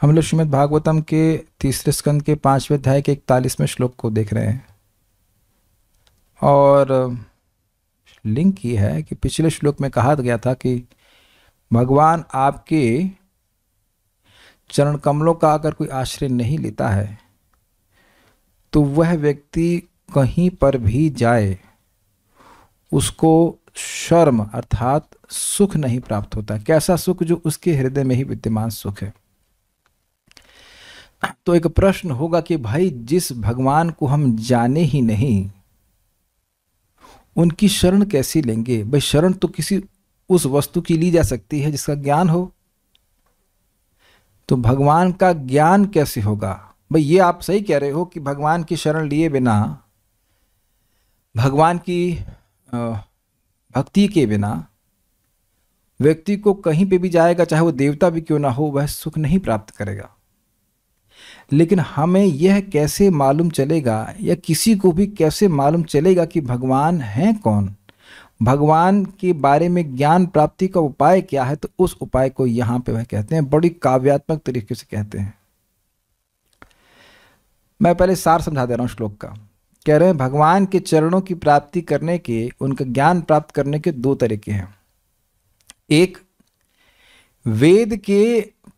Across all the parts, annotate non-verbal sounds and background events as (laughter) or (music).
हम लोग श्रीमद भागवतम के तीसरे स्कंद के पांचवें अध्याय के इकतालीसवें श्लोक को देख रहे हैं और लिंक ये है कि पिछले श्लोक में कहा गया था कि भगवान आपके चरण कमलों का अगर कोई आश्रय नहीं लेता है तो वह व्यक्ति कहीं पर भी जाए उसको शर्म अर्थात सुख नहीं प्राप्त होता कैसा सुख जो उसके हृदय में ही विद्यमान सुख है तो एक प्रश्न होगा कि भाई जिस भगवान को हम जाने ही नहीं उनकी शरण कैसी लेंगे भाई शरण तो किसी उस वस्तु की ली जा सकती है जिसका ज्ञान हो तो भगवान का ज्ञान कैसे होगा भाई ये आप सही कह रहे हो कि भगवान की शरण लिए बिना भगवान की भक्ति के बिना व्यक्ति को कहीं पे भी जाएगा चाहे वो देवता भी क्यों ना हो वह सुख नहीं प्राप्त करेगा लेकिन हमें यह कैसे मालूम चलेगा या किसी को भी कैसे मालूम चलेगा कि भगवान हैं कौन भगवान के बारे में ज्ञान प्राप्ति का उपाय क्या है तो उस उपाय को यहाँ पे वह कहते हैं बड़ी काव्यात्मक तरीके से कहते हैं मैं पहले सार समझा दे रहा हूँ श्लोक का कह रहे हैं भगवान के चरणों की प्राप्ति करने के उनका ज्ञान प्राप्त करने के दो तरीके हैं एक वेद के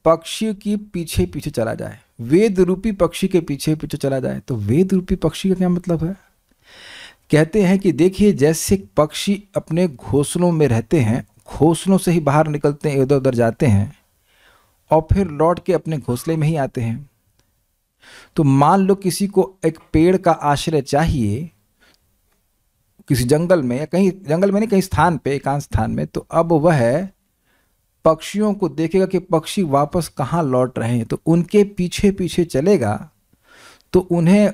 पक्ष की पीछे पीछे चला जाए वेद रूपी पक्षी के पीछे पीछे चला जाए तो वेद रूपी पक्षी का क्या मतलब है कहते हैं कि देखिए जैसे पक्षी अपने घोंसलों में रहते हैं घोंसलों से ही बाहर निकलते हैं इधर उधर जाते हैं और फिर लौट के अपने घोंसले में ही आते हैं तो मान लो किसी को एक पेड़ का आश्रय चाहिए किसी जंगल में या कहीं जंगल में नहीं कहीं स्थान पे एकांत स्थान में तो अब वह पक्षियों को देखेगा कि पक्षी वापस कहाँ लौट रहे हैं तो उनके पीछे पीछे चलेगा तो उन्हें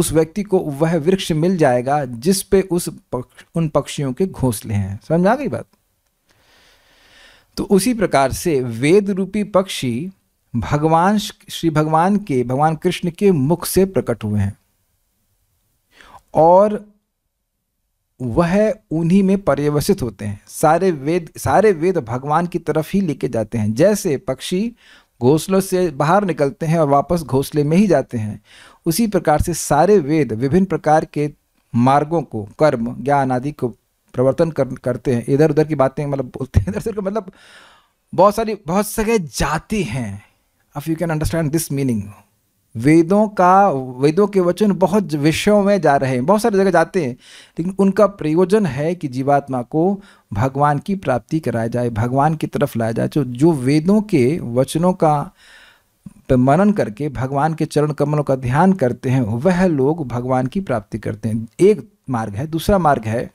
उस व्यक्ति को वह वृक्ष मिल जाएगा जिस पे उस पक्ष उन पक्षियों के घोंसले हैं समझ आ गई बात तो उसी प्रकार से वेद रूपी पक्षी भगवान श्री भगवान के भगवान कृष्ण के मुख से प्रकट हुए हैं और वह उन्हीं में पर्यवसित होते हैं सारे वेद सारे वेद भगवान की तरफ ही लेके जाते हैं जैसे पक्षी घोंसलों से बाहर निकलते हैं और वापस घोंसले में ही जाते हैं उसी प्रकार से सारे वेद विभिन्न प्रकार के मार्गों को कर्म ज्ञान आदि को प्रवर्तन कर, करते हैं इधर उधर की बातें मतलब बोलते हैं (laughs) इधर उधर मतलब बहुत सारी बहुत सारे जाति हैं if you can understand this meaning वेदों का वेदों के वचन बहुत विषयों में जा रहे हैं बहुत सारी जगह जाते हैं लेकिन उनका प्रयोजन है कि जीवात्मा को भगवान की प्राप्ति कराया जाए भगवान की तरफ लाया जाए जो तो जो वेदों के वचनों का मनन करके भगवान के चरण कमलों का ध्यान करते हैं वह लोग भगवान की प्राप्ति करते हैं एक मार्ग है दूसरा मार्ग है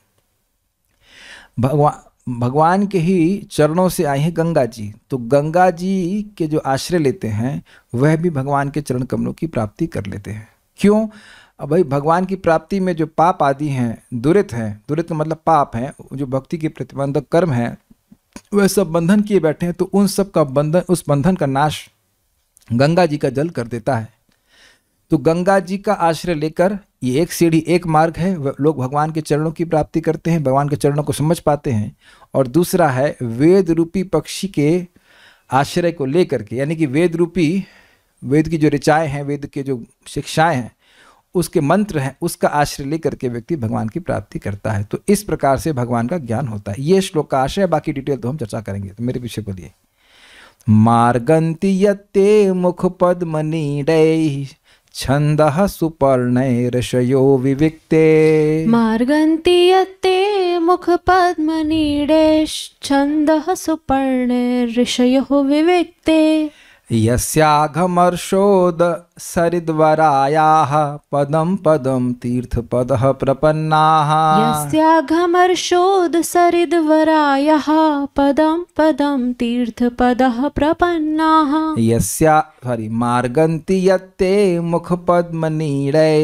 भगवान भगवान के ही चरणों से आई हैं गंगा जी तो गंगा जी के जो आश्रय लेते हैं वह भी भगवान के चरण कमलों की प्राप्ति कर लेते हैं क्यों अब भाई भगवान की प्राप्ति में जो पाप आदि हैं दुरित हैं दुरित का मतलब पाप हैं जो भक्ति के प्रतिबंधक कर्म हैं वह सब बंधन किए बैठे हैं तो उन सब का बंधन उस बंधन का नाश गंगा जी का जल कर देता है तो गंगा जी का आश्रय लेकर ये एक सीढ़ी एक मार्ग है लोग भगवान के चरणों की प्राप्ति करते हैं भगवान के चरणों को समझ पाते हैं और दूसरा है वेद रूपी पक्षी के आश्रय को लेकर के यानी कि वेद रूपी वेद की जो ऋचाएँ हैं वेद के जो शिक्षाएँ हैं उसके मंत्र हैं उसका आश्रय लेकर के व्यक्ति भगवान की प्राप्ति करता है तो इस प्रकार से भगवान का ज्ञान होता है ये श्लोक का आशय बाकी डिटेल तो हम चर्चा करेंगे तो मेरे विषय को लिए मार्गंति यत्ते मुख पद्मनी छंद सुपर्ण ऋषयो विविक्ते पद्म छंद सुपर्ण ऋषयो विविक्ते यस्याघमर्षोद सरिद्वरायाः पदम पदं तीर्थपदः प्रपन्नाः यस्याघमर्षोद पदम पदम पदं तीर्थपदः प्रपन्नाः यस्या हरि मार्गन्ति यत्ते मुखपद्मनीडै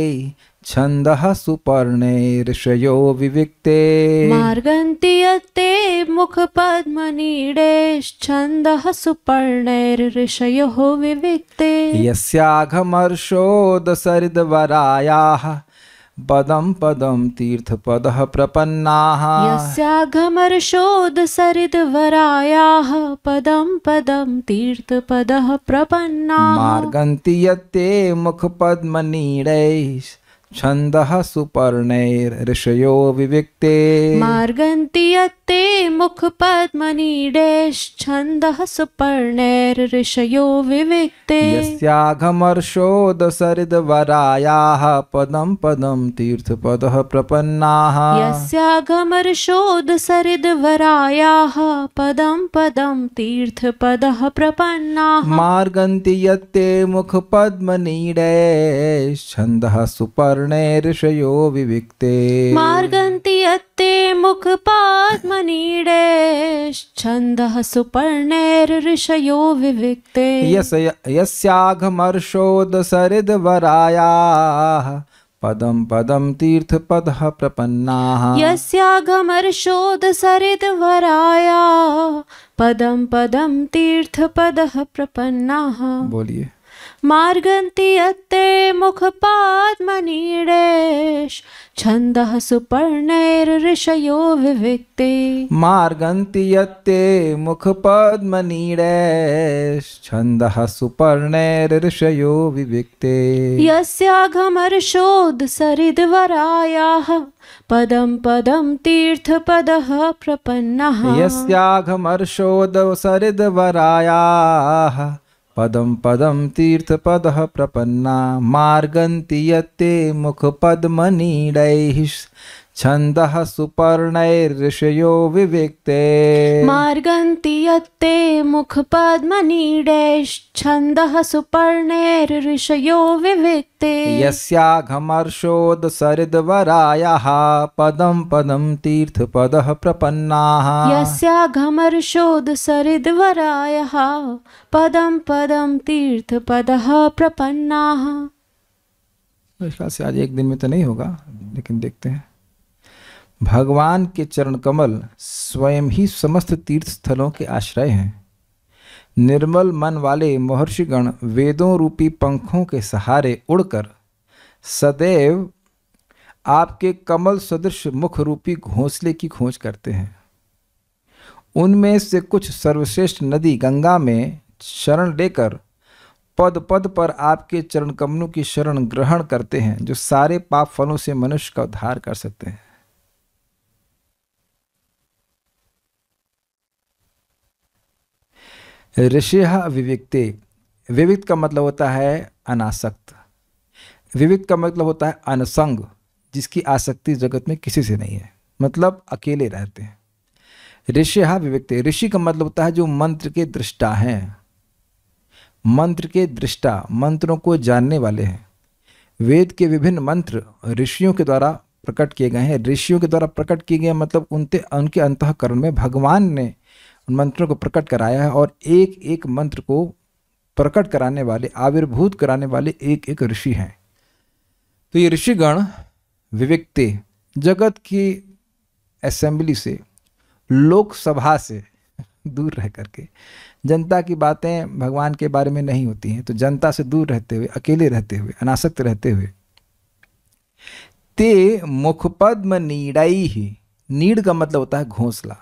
छंद सुपर्णे ऋषयो विविक्ते मार्गन्ति यत्ते सुपर्णे ऋषयो विविक्ते पदम पदम पदं तीर्थपदः प्रपन्नाः यस्याघमर्षोदसरिद्वरायाः पदम पदं तीर्थपदः प्रपन्नाः मार्गन्ति यत्ते मुखपद्मनीडैः छंद सुपर्ण सुपर्णैर्ऋषयो विविक्ते मार्गन्ति यत्ते पदम पदम विविक्ते पद प्रपन्ना पदं तीर्थपदः प्रपन्नाः पदम पदम पदं प्रपन्ना प्रपन्नाः मार्गन्ति मुख मुखपद्मनीडेश्छन्दः सुपर्ण वर्णे ऋषयो विविक्ते मार्गन्ति यत्ते मुखपाद्मनीडेश्छन्दः सुपर्णैर्ऋषयो विविक्ते यस् यस्याघमर्षोदसरिद्वरायाः पदं पदं तीर्थपदः प्रपन्नाः यस्याघमर्षोदसरिद्वराया पदं पदं तीर्थपदः प्रपन्नाः बोलिए मार्गन्ति यत्ते मुखपाद्मनीडेश छन्दः सुपर्णैर्ऋषयो विविक्ते मार्गन्ति यत्ते मुखपद्मनीडेश छन्दः सुपर्णैर्ऋषयो विविक्ते यस्याघमर्षोद्सरिद्वरायाः पदं पदं तीर्थपदः प्रपन्नः यस्याघमर्षोदसरिद्वरायाः पदम पदं तीर्थपदः प्रपन्ना ये यत्ते मुखपद्मनीडैः छंद सुपर्ण ऋषयो विवेक्ते मार्गन्ति यत्ते मुखपद्मनीडैश्छन्दः पदम विविक्ते यस्याघमर्षोदसरिद्वरायाः पदं पदं तीर्थपदः सरिद वराया पदम पदम तीर्थ पद प्रपन्ना से आज एक दिन में तो नहीं होगा लेकिन देखते हैं भगवान के चरण कमल स्वयं ही समस्त तीर्थ स्थलों के आश्रय हैं निर्मल मन वाले महर्षिगण वेदों रूपी पंखों के सहारे उड़कर सदैव आपके कमल सदृश मुख रूपी घोंसले की खोज करते हैं उनमें से कुछ सर्वश्रेष्ठ नदी गंगा में शरण लेकर पद पद पर आपके चरण कमलों की शरण ग्रहण करते हैं जो सारे पाप फलों से मनुष्य का उद्धार कर सकते हैं ऋषि विविक्ते विविक्त का मतलब होता है अनासक्त विविक्त का मतलब होता है अनसंग जिसकी आसक्ति जगत में किसी से नहीं है मतलब अकेले रहते हैं ऋषि विविक्ते ऋषि का मतलब होता है जो मंत्र के दृष्टा हैं मंत्र के दृष्टा मंत्रों को जानने वाले हैं वेद के विभिन्न मंत्र ऋषियों के द्वारा प्रकट किए गए हैं ऋषियों के द्वारा प्रकट किए गए मतलब उनके उनके अंतकरण में भगवान ने मंत्रों को प्रकट कराया है और एक एक मंत्र को प्रकट कराने वाले आविर्भूत कराने वाले एक एक ऋषि हैं तो ये ऋषिगण विवेकते जगत की असेंबली से लोकसभा से (laughs) दूर रह करके जनता की बातें भगवान के बारे में नहीं होती हैं तो जनता से दूर रहते हुए अकेले रहते हुए अनासक्त रहते हुए ते मुख पद्म नीड़ाई ही नीड़ का मतलब होता है घोंसला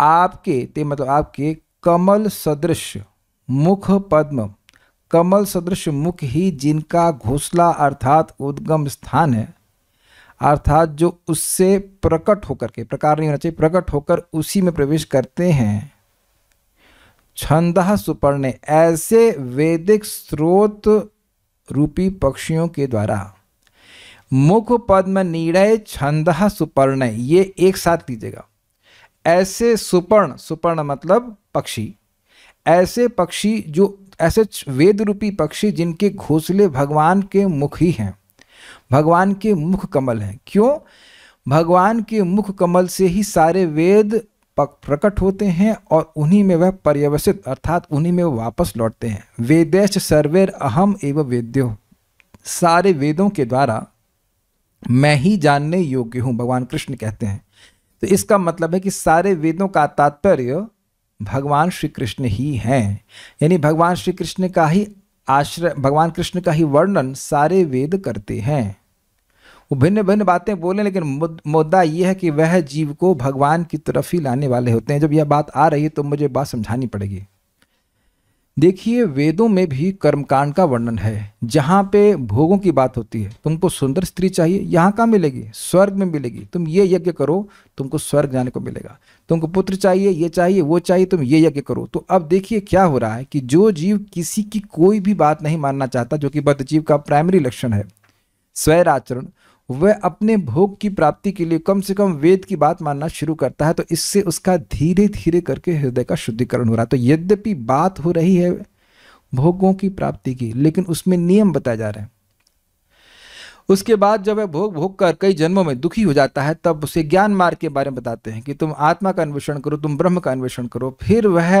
आपके ते मतलब आपके कमल सदृश मुख पद्म कमल सदृश मुख ही जिनका घोसला अर्थात उद्गम स्थान है अर्थात जो उससे प्रकट होकर के प्रकार नहीं होना चाहिए प्रकट होकर उसी में प्रवेश करते हैं छंद सुपर्ण ऐसे वैदिक स्रोत रूपी पक्षियों के द्वारा मुख पद्म नीड़य छंद सुपर्ण ये एक साथ लीजिएगा ऐसे सुपर्ण सुपर्ण मतलब पक्षी ऐसे पक्षी जो ऐसे वेद रूपी पक्षी जिनके घोंसले भगवान के मुख ही हैं भगवान के मुख कमल हैं क्यों भगवान के मुख कमल से ही सारे वेद प्रकट होते हैं और उन्हीं में वह पर्यवसित अर्थात उन्हीं में वह वापस लौटते हैं वेदेश सर्वेर अहम एवं वेद्यो सारे वेदों के द्वारा मैं ही जानने योग्य हूँ भगवान कृष्ण कहते हैं तो इसका मतलब है कि सारे वेदों का तात्पर्य भगवान श्री कृष्ण ही हैं यानी भगवान श्री कृष्ण का ही आश्रय भगवान कृष्ण का ही वर्णन सारे वेद करते हैं वो भिन्न भिन्न बातें बोले लेकिन मुद्दा ये है कि वह जीव को भगवान की तरफ ही लाने वाले होते हैं जब यह बात आ रही है तो मुझे बात समझानी पड़ेगी देखिए वेदों में भी कर्मकांड का वर्णन है जहाँ पे भोगों की बात होती है तुमको सुंदर स्त्री चाहिए यहाँ कहाँ मिलेगी स्वर्ग में मिलेगी तुम ये यज्ञ करो तुमको स्वर्ग जाने को मिलेगा तुमको पुत्र चाहिए ये चाहिए वो चाहिए तुम ये यज्ञ करो तो अब देखिए क्या हो रहा है कि जो जीव किसी की कोई भी बात नहीं मानना चाहता जो कि बद्ध जीव का प्राइमरी लक्षण है स्वैराचरण वह अपने भोग की प्राप्ति के लिए कम से कम वेद की बात मानना शुरू करता है तो इससे उसका धीरे धीरे करके हृदय का शुद्धिकरण हो रहा है तो यद्यपि बात हो रही है भोगों की प्राप्ति की लेकिन उसमें नियम बताए जा रहे हैं उसके बाद जब वह भोग भोग कर कई जन्मों में दुखी हो जाता है तब उसे ज्ञान मार्ग के बारे में बताते हैं कि तुम आत्मा का अन्वेषण करो तुम ब्रह्म का अन्वेषण करो फिर वह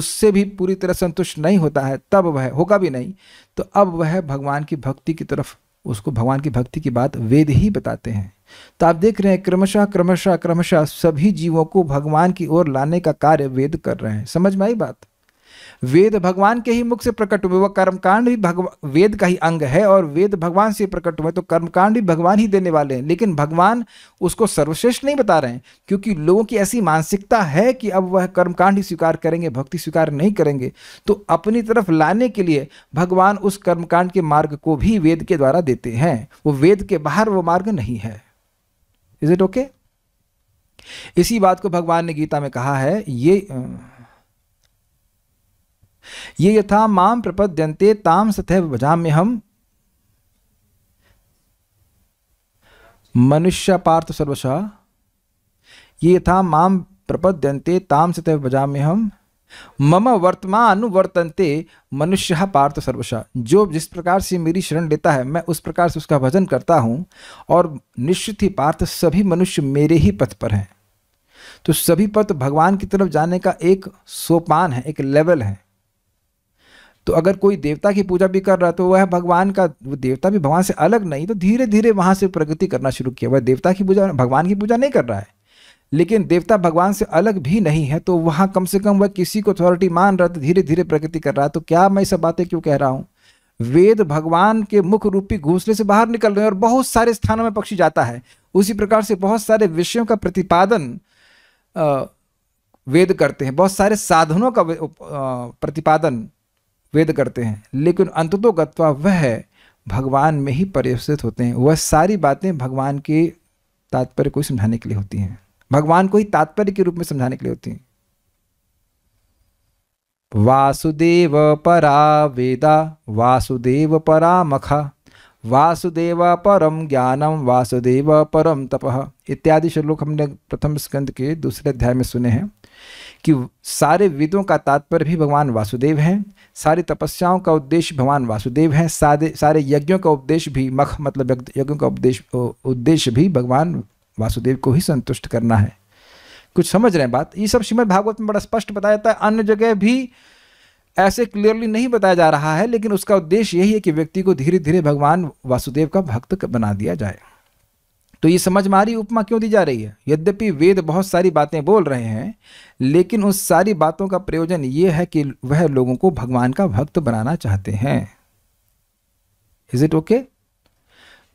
उससे भी पूरी तरह संतुष्ट नहीं होता है तब वह होगा भी नहीं तो अब वह भगवान की भक्ति की तरफ उसको भगवान की भक्ति की बात वेद ही बताते हैं तो आप देख रहे हैं क्रमशः क्रमशः क्रमशः सभी जीवों को भगवान की ओर लाने का कार्य वेद कर रहे हैं समझ में आई बात वेद भगवान के ही मुख से प्रकट हुए वह कर्मकांड भी भगवान वेद का ही अंग है और वेद भगवान से प्रकट हुए तो कर्मकांड भी भगवान ही देने वाले हैं लेकिन भगवान उसको सर्वश्रेष्ठ नहीं बता रहे हैं क्योंकि लोगों की ऐसी मानसिकता है कि अब वह कर्मकांड ही स्वीकार करेंगे भक्ति स्वीकार नहीं करेंगे तो अपनी तरफ लाने के लिए भगवान उस कर्मकांड के मार्ग को भी वेद के द्वारा देते हैं वो वेद के बाहर वो मार्ग नहीं है इज इट ओके इसी बात को भगवान ने गीता में कहा है ये ये यथा माम प्रपद्यन्ते ताम सतैव भजाम्य हम मनुष्य पार्थ सर्वशा ये यथा माम प्रपद्यन्ते ताम सतैव भजाम्य हम मम वर्तमान वर्तनते मनुष्य पार्थ सर्वशा जो जिस प्रकार से मेरी शरण लेता है मैं उस प्रकार से उसका भजन करता हूँ और निश्चित ही पार्थ सभी मनुष्य मेरे ही पथ पर हैं तो सभी पथ भगवान की तरफ जाने का एक सोपान है एक लेवल है तो अगर कोई देवता की पूजा भी कर रहा है तो वह भगवान का वो देवता भी भगवान से अलग नहीं तो धीरे धीरे वहाँ से प्रगति करना शुरू किया वह देवता की पूजा भगवान की पूजा नहीं कर रहा है लेकिन देवता भगवान से अलग भी नहीं है तो वहाँ कम से कम वह किसी को अथॉरिटी मान रहा तो धीरे धीरे प्रगति कर रहा है तो क्या मैं सब बातें क्यों कह रहा हूँ वेद भगवान के मुख रूपी घोसले से बाहर निकल रहे हैं और बहुत सारे स्थानों में पक्षी जाता है उसी प्रकार से बहुत सारे विषयों का प्रतिपादन वेद करते हैं बहुत सारे साधनों का प्रतिपादन वेद करते हैं लेकिन अंततोगत्वा वह भगवान में ही परिवर्तित होते हैं वह सारी बातें भगवान के तात्पर्य को समझाने के लिए होती हैं भगवान को ही तात्पर्य के रूप में समझाने के लिए होती हैं वासुदेव परा वेदा वासुदेव परा मखा वासुदेव परम ज्ञानम वासुदेव परम तप इत्यादि श्लोक हमने प्रथम स्कंद के दूसरे अध्याय में सुने हैं कि सारे वेदों का तात्पर्य भी भगवान वासुदेव हैं सारी तपस्याओं का उद्देश्य भगवान वासुदेव हैं सारे सारे यज्ञों का उपदेश भी मख मतलब यज्ञों का उपदेश उद्देश्य भी भगवान वासुदेव को ही संतुष्ट करना है कुछ समझ रहे हैं बात ये सब श्रीमद भागवत में बड़ा स्पष्ट बताया जाता है अन्य जगह भी ऐसे क्लियरली नहीं बताया जा रहा है लेकिन उसका उद्देश्य यही है कि व्यक्ति को धीरे धीरे भगवान वासुदेव का भक्त बना दिया जाए तो ये समझ में आ रही उपमा क्यों दी जा रही है यद्यपि वेद बहुत सारी बातें बोल रहे हैं लेकिन उन सारी बातों का प्रयोजन ये है कि वह लोगों को भगवान का भक्त बनाना चाहते हैं इज इट ओके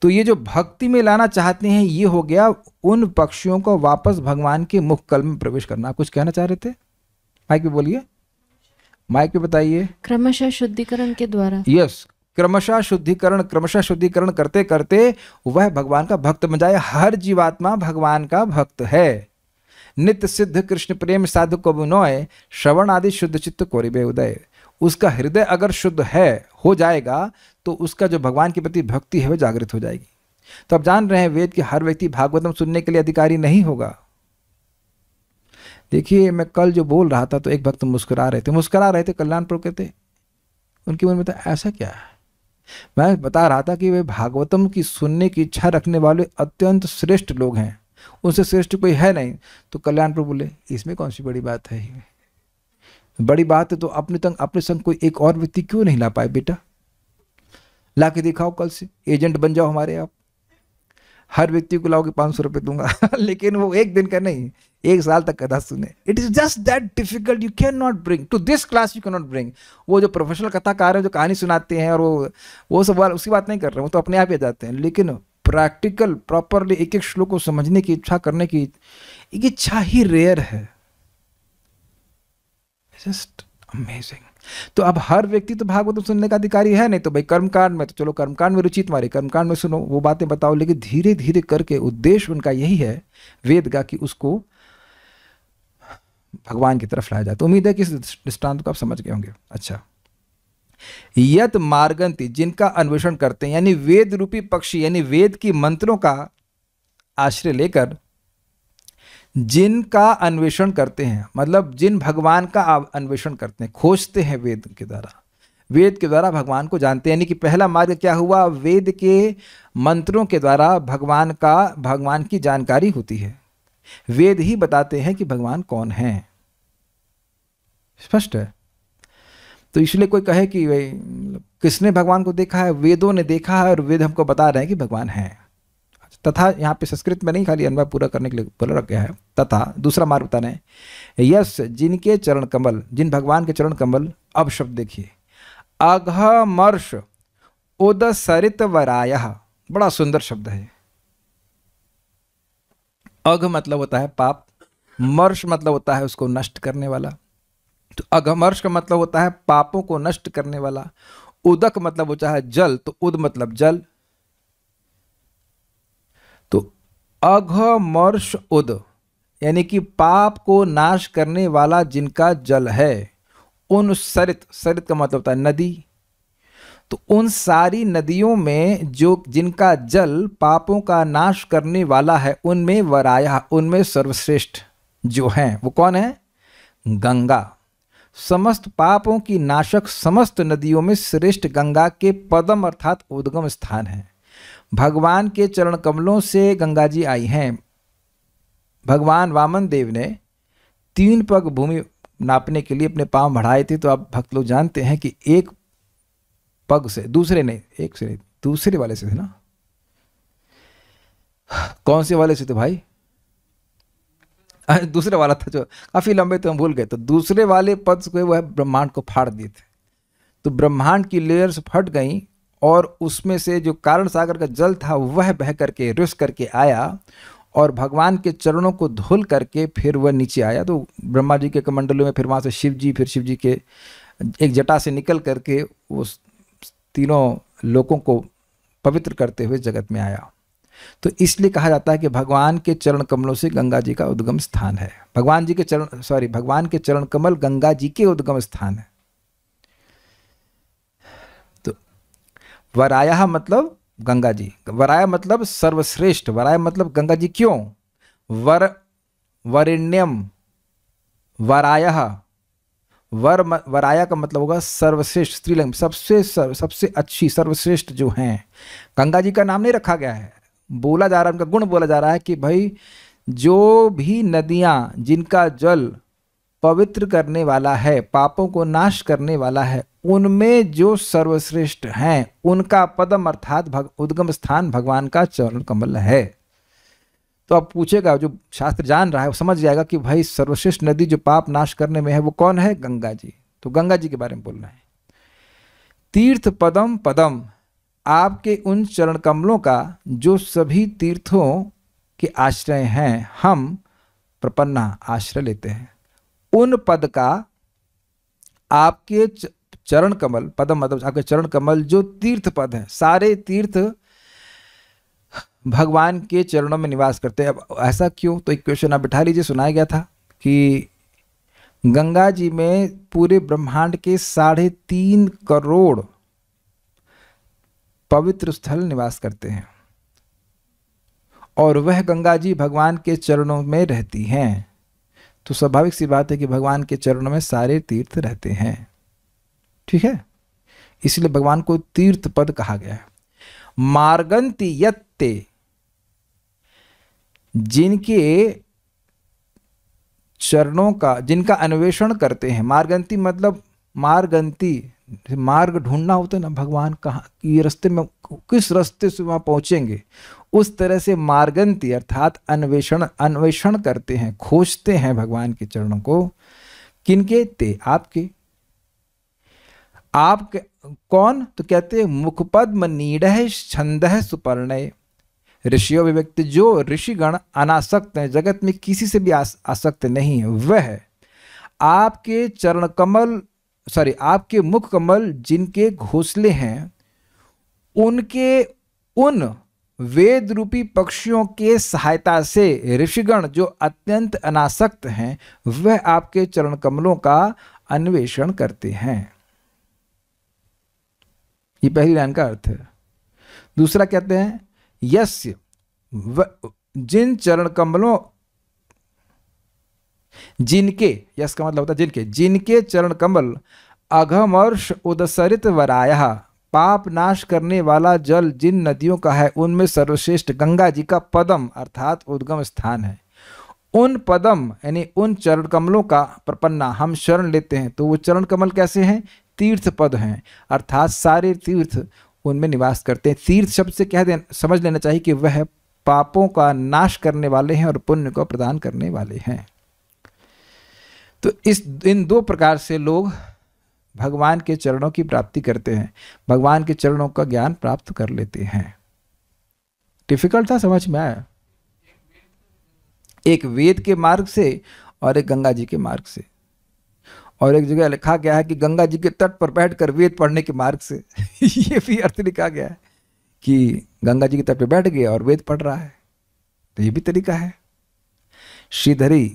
तो ये जो भक्ति में लाना चाहते हैं ये हो गया उन पक्षियों को वापस भगवान के मुख कल में प्रवेश करना कुछ कहना चाह रहे थे माइक भी बोलिए माइक भी बताइए क्रमशः शुद्धिकरण के द्वारा यस क्रमशः शुद्धिकरण क्रमशः शुद्धिकरण करते करते वह भगवान का भक्त बन जाए हर जीवात्मा भगवान का भक्त है नित्य सिद्ध कृष्ण प्रेम साधु को बुनोय श्रवण आदि शुद्ध चित्त कोरिबे उदय उसका हृदय अगर शुद्ध है हो जाएगा तो उसका जो भगवान के प्रति भक्ति है वह जागृत हो जाएगी तो आप जान रहे हैं वेद कि हर व्यक्ति भागवतम सुनने के लिए अधिकारी नहीं होगा देखिए मैं कल जो बोल रहा था तो एक भक्त मुस्कुरा रहे थे मुस्कुरा रहे थे कल्याणपुर के थे उनकी मन में था तो ऐसा क्या है मैं बता रहा था कि वे भागवतम की सुनने की इच्छा रखने वाले अत्यंत श्रेष्ठ लोग हैं उनसे श्रेष्ठ कोई है नहीं तो कल्याणपुर बोले इसमें कौन सी बड़ी बात है बड़ी बात है तो अपने तंग अपने संग कोई एक और व्यक्ति क्यों नहीं ला पाए बेटा ला के दिखाओ कल से एजेंट बन जाओ हमारे आप हर व्यक्ति को लाओगे पाँच सौ रुपये दूंगा (laughs) लेकिन वो एक दिन का नहीं एक साल तक कथा सुने it is just that difficult you can not bring to this class you can not bring वो जो प्रोफेशनल कथाकार हैं जो कहानी सुनाते हैं और वो वो सब उसकी बात नहीं कर रहे वो तो अपने आप ही जाते हैं लेकिन प्रैक्टिकल प्रॉपरली एक एक श्लोक को समझने की इच्छा करने की एक इच्छा ही रेयर है जस्ट अमेजिंग तो अब हर व्यक्ति तो भागवत सुनने का अधिकारी है नहीं तो भाई कर्मकांड में तो चलो कर्मकांड में रुचि तुम्हारी कर्मकांड में सुनो वो बातें बताओ लेकिन धीरे धीरे करके उद्देश्य उनका यही है वेद का कि उसको भगवान की तरफ लाया जाए तो उम्मीद है कि इस दृष्टांत को आप समझ गए होंगे अच्छा यत मार्गंति जिनका अन्वेषण करते हैं यानी वेद रूपी पक्षी यानी वेद की मंत्रों का आश्रय लेकर जिनका अन्वेषण करते हैं मतलब जिन भगवान का अन्वेषण करते हैं खोजते हैं वेद के द्वारा वेद के द्वारा भगवान को जानते हैं यानी कि पहला मार्ग क्या हुआ वेद के मंत्रों के द्वारा भगवान का भगवान की जानकारी होती है वेद ही बताते हैं कि भगवान कौन है स्पष्ट है तो इसलिए कोई कहे कि किसने भगवान को देखा है वेदों ने देखा है और वेद हमको बता रहे हैं कि भगवान है तथा यहाँ पे संस्कृत में नहीं खाली अन्वय पूरा करने के लिए बोल रख गया है तथा दूसरा मार्ग बताने यस जिनके चरण कमल जिन भगवान के चरण कमल अब शब्द देखिए अघमर्ष सरित वराय बड़ा सुंदर शब्द है अघ मतलब होता है पाप मर्ष मतलब होता है उसको नष्ट करने वाला तो अघमर्ष का मतलब होता है पापों को नष्ट करने वाला उदक मतलब होता है जल तो उद मतलब जल अघमर्ष उद यानी कि पाप को नाश करने वाला जिनका जल है उन सरित सरित का मतलब होता है नदी तो उन सारी नदियों में जो जिनका जल पापों का नाश करने वाला है उनमें वराया उनमें सर्वश्रेष्ठ जो हैं वो कौन है गंगा समस्त पापों की नाशक समस्त नदियों में श्रेष्ठ गंगा के पदम अर्थात उद्गम स्थान है भगवान के चरण कमलों से गंगा जी आई हैं भगवान वामन देव ने तीन पग भूमि नापने के लिए अपने पांव बढ़ाए थे तो आप भक्त लोग जानते हैं कि एक पग से दूसरे नहीं एक से नहीं दूसरे वाले से थे ना कौन से वाले से थे भाई (laughs) दूसरे वाला था जो काफ़ी लंबे तो हम भूल गए तो दूसरे वाले पद को वह ब्रह्मांड को फाड़ दिए थे तो ब्रह्मांड की लेयर्स फट गई और उसमें से जो कारण सागर का जल था वह बह करके रुस करके आया और भगवान के चरणों को धुल करके फिर वह नीचे आया तो ब्रह्मा जी के कमंडलों में फिर वहाँ से शिव जी फिर शिव जी के एक जटा से निकल करके उस तीनों लोगों को पवित्र करते हुए जगत में आया तो इसलिए कहा जाता है कि भगवान के चरण कमलों से गंगा जी का उद्गम स्थान है भगवान जी के चरण सॉरी भगवान के चरण कमल गंगा जी के उद्गम स्थान है वराया मतलब गंगा जी वराया मतलब सर्वश्रेष्ठ वराया मतलब गंगा जी क्यों वर वरिण्यम वराया वर वराया का मतलब होगा सर्वश्रेष्ठ स्त्रीलिंग सबसे सर्व, सबसे अच्छी सर्वश्रेष्ठ जो हैं गंगा जी का नाम नहीं रखा गया है बोला जा रहा है उनका गुण बोला जा रहा है कि भाई जो भी नदियाँ जिनका जल पवित्र करने वाला है पापों को नाश करने वाला है उनमें जो सर्वश्रेष्ठ हैं उनका पदम अर्थात भग, उद्गम स्थान भगवान का चरण कमल है तो अब पूछेगा जो शास्त्र जान रहा है वो समझ जाएगा कि भाई सर्वश्रेष्ठ नदी जो पाप नाश करने में है वो कौन है गंगा जी तो गंगा जी के बारे में बोलना है तीर्थ पदम पदम आपके उन चरण कमलों का जो सभी तीर्थों के आश्रय हैं हम प्रपन्ना आश्रय लेते हैं उन पद का आपके चरण कमल पदम मतलब आपके चरण कमल जो तीर्थ पद हैं सारे तीर्थ भगवान के चरणों में निवास करते हैं अब ऐसा क्यों तो एक क्वेश्चन आप बिठा लीजिए सुनाया गया था कि गंगा जी में पूरे ब्रह्मांड के साढ़े तीन करोड़ पवित्र स्थल निवास करते हैं और वह गंगा जी भगवान के चरणों में रहती हैं तो स्वाभाविक सी बात है कि भगवान के चरणों में सारे तीर्थ रहते हैं ठीक है इसलिए भगवान को तीर्थ पद कहा गया है मार्गंती यत्ते जिनके चरणों का जिनका अन्वेषण करते हैं मार्गंती मतलब मार्गंती मार्ग ढूंढना होता है ना भगवान कहाँ ये रास्ते में किस रास्ते से वहां पहुंचेंगे उस तरह से मार्गंती अर्थात अन्वेषण अन्वेषण करते हैं खोजते हैं भगवान के चरणों को किनके ते आपके आप कौन तो कहते हैं मुखपद नीढ़ छंद सुपर्ण ऋषियों विव्यक्ति जो ऋषिगण अनासक्त हैं जगत में किसी से भी आस, आसक्त नहीं है वह आपके चरण कमल सॉरी आपके मुख कमल जिनके घोंसले हैं उनके उन वेद रूपी पक्षियों के सहायता से ऋषिगण जो अत्यंत अनासक्त हैं वह आपके चरण कमलों का अन्वेषण करते हैं ये पहली लाइन का अर्थ है दूसरा कहते हैं यस्य जिन चरण कमलों जिनके यश का मतलब होता है जिनके जिनके चरण कमल अघमर्ष उदसरित वराया पाप नाश करने वाला जल जिन नदियों का है उनमें सर्वश्रेष्ठ गंगा जी का पदम अर्थात उद्गम स्थान है उन पदम यानी उन चरण कमलों का प्रपन्ना हम शरण लेते हैं तो वो चरण कमल कैसे हैं तीर्थ पद हैं अर्थात सारे तीर्थ उनमें निवास करते हैं तीर्थ शब्द से कह देना समझ लेना चाहिए कि वह पापों का नाश करने वाले हैं और पुण्य को प्रदान करने वाले हैं तो इस इन दो प्रकार से लोग भगवान के चरणों की प्राप्ति करते हैं भगवान के चरणों का ज्ञान प्राप्त कर लेते हैं डिफिकल्ट था समझ में आया एक वेद के मार्ग से और एक गंगा जी के मार्ग से और एक जगह लिखा गया है कि गंगा जी के तट पर बैठकर वेद पढ़ने के मार्ग से (laughs) ये भी अर्थ लिखा गया है कि गंगा जी के तट पर बैठ गया और वेद पढ़ रहा है तो ये भी तरीका है श्रीधरी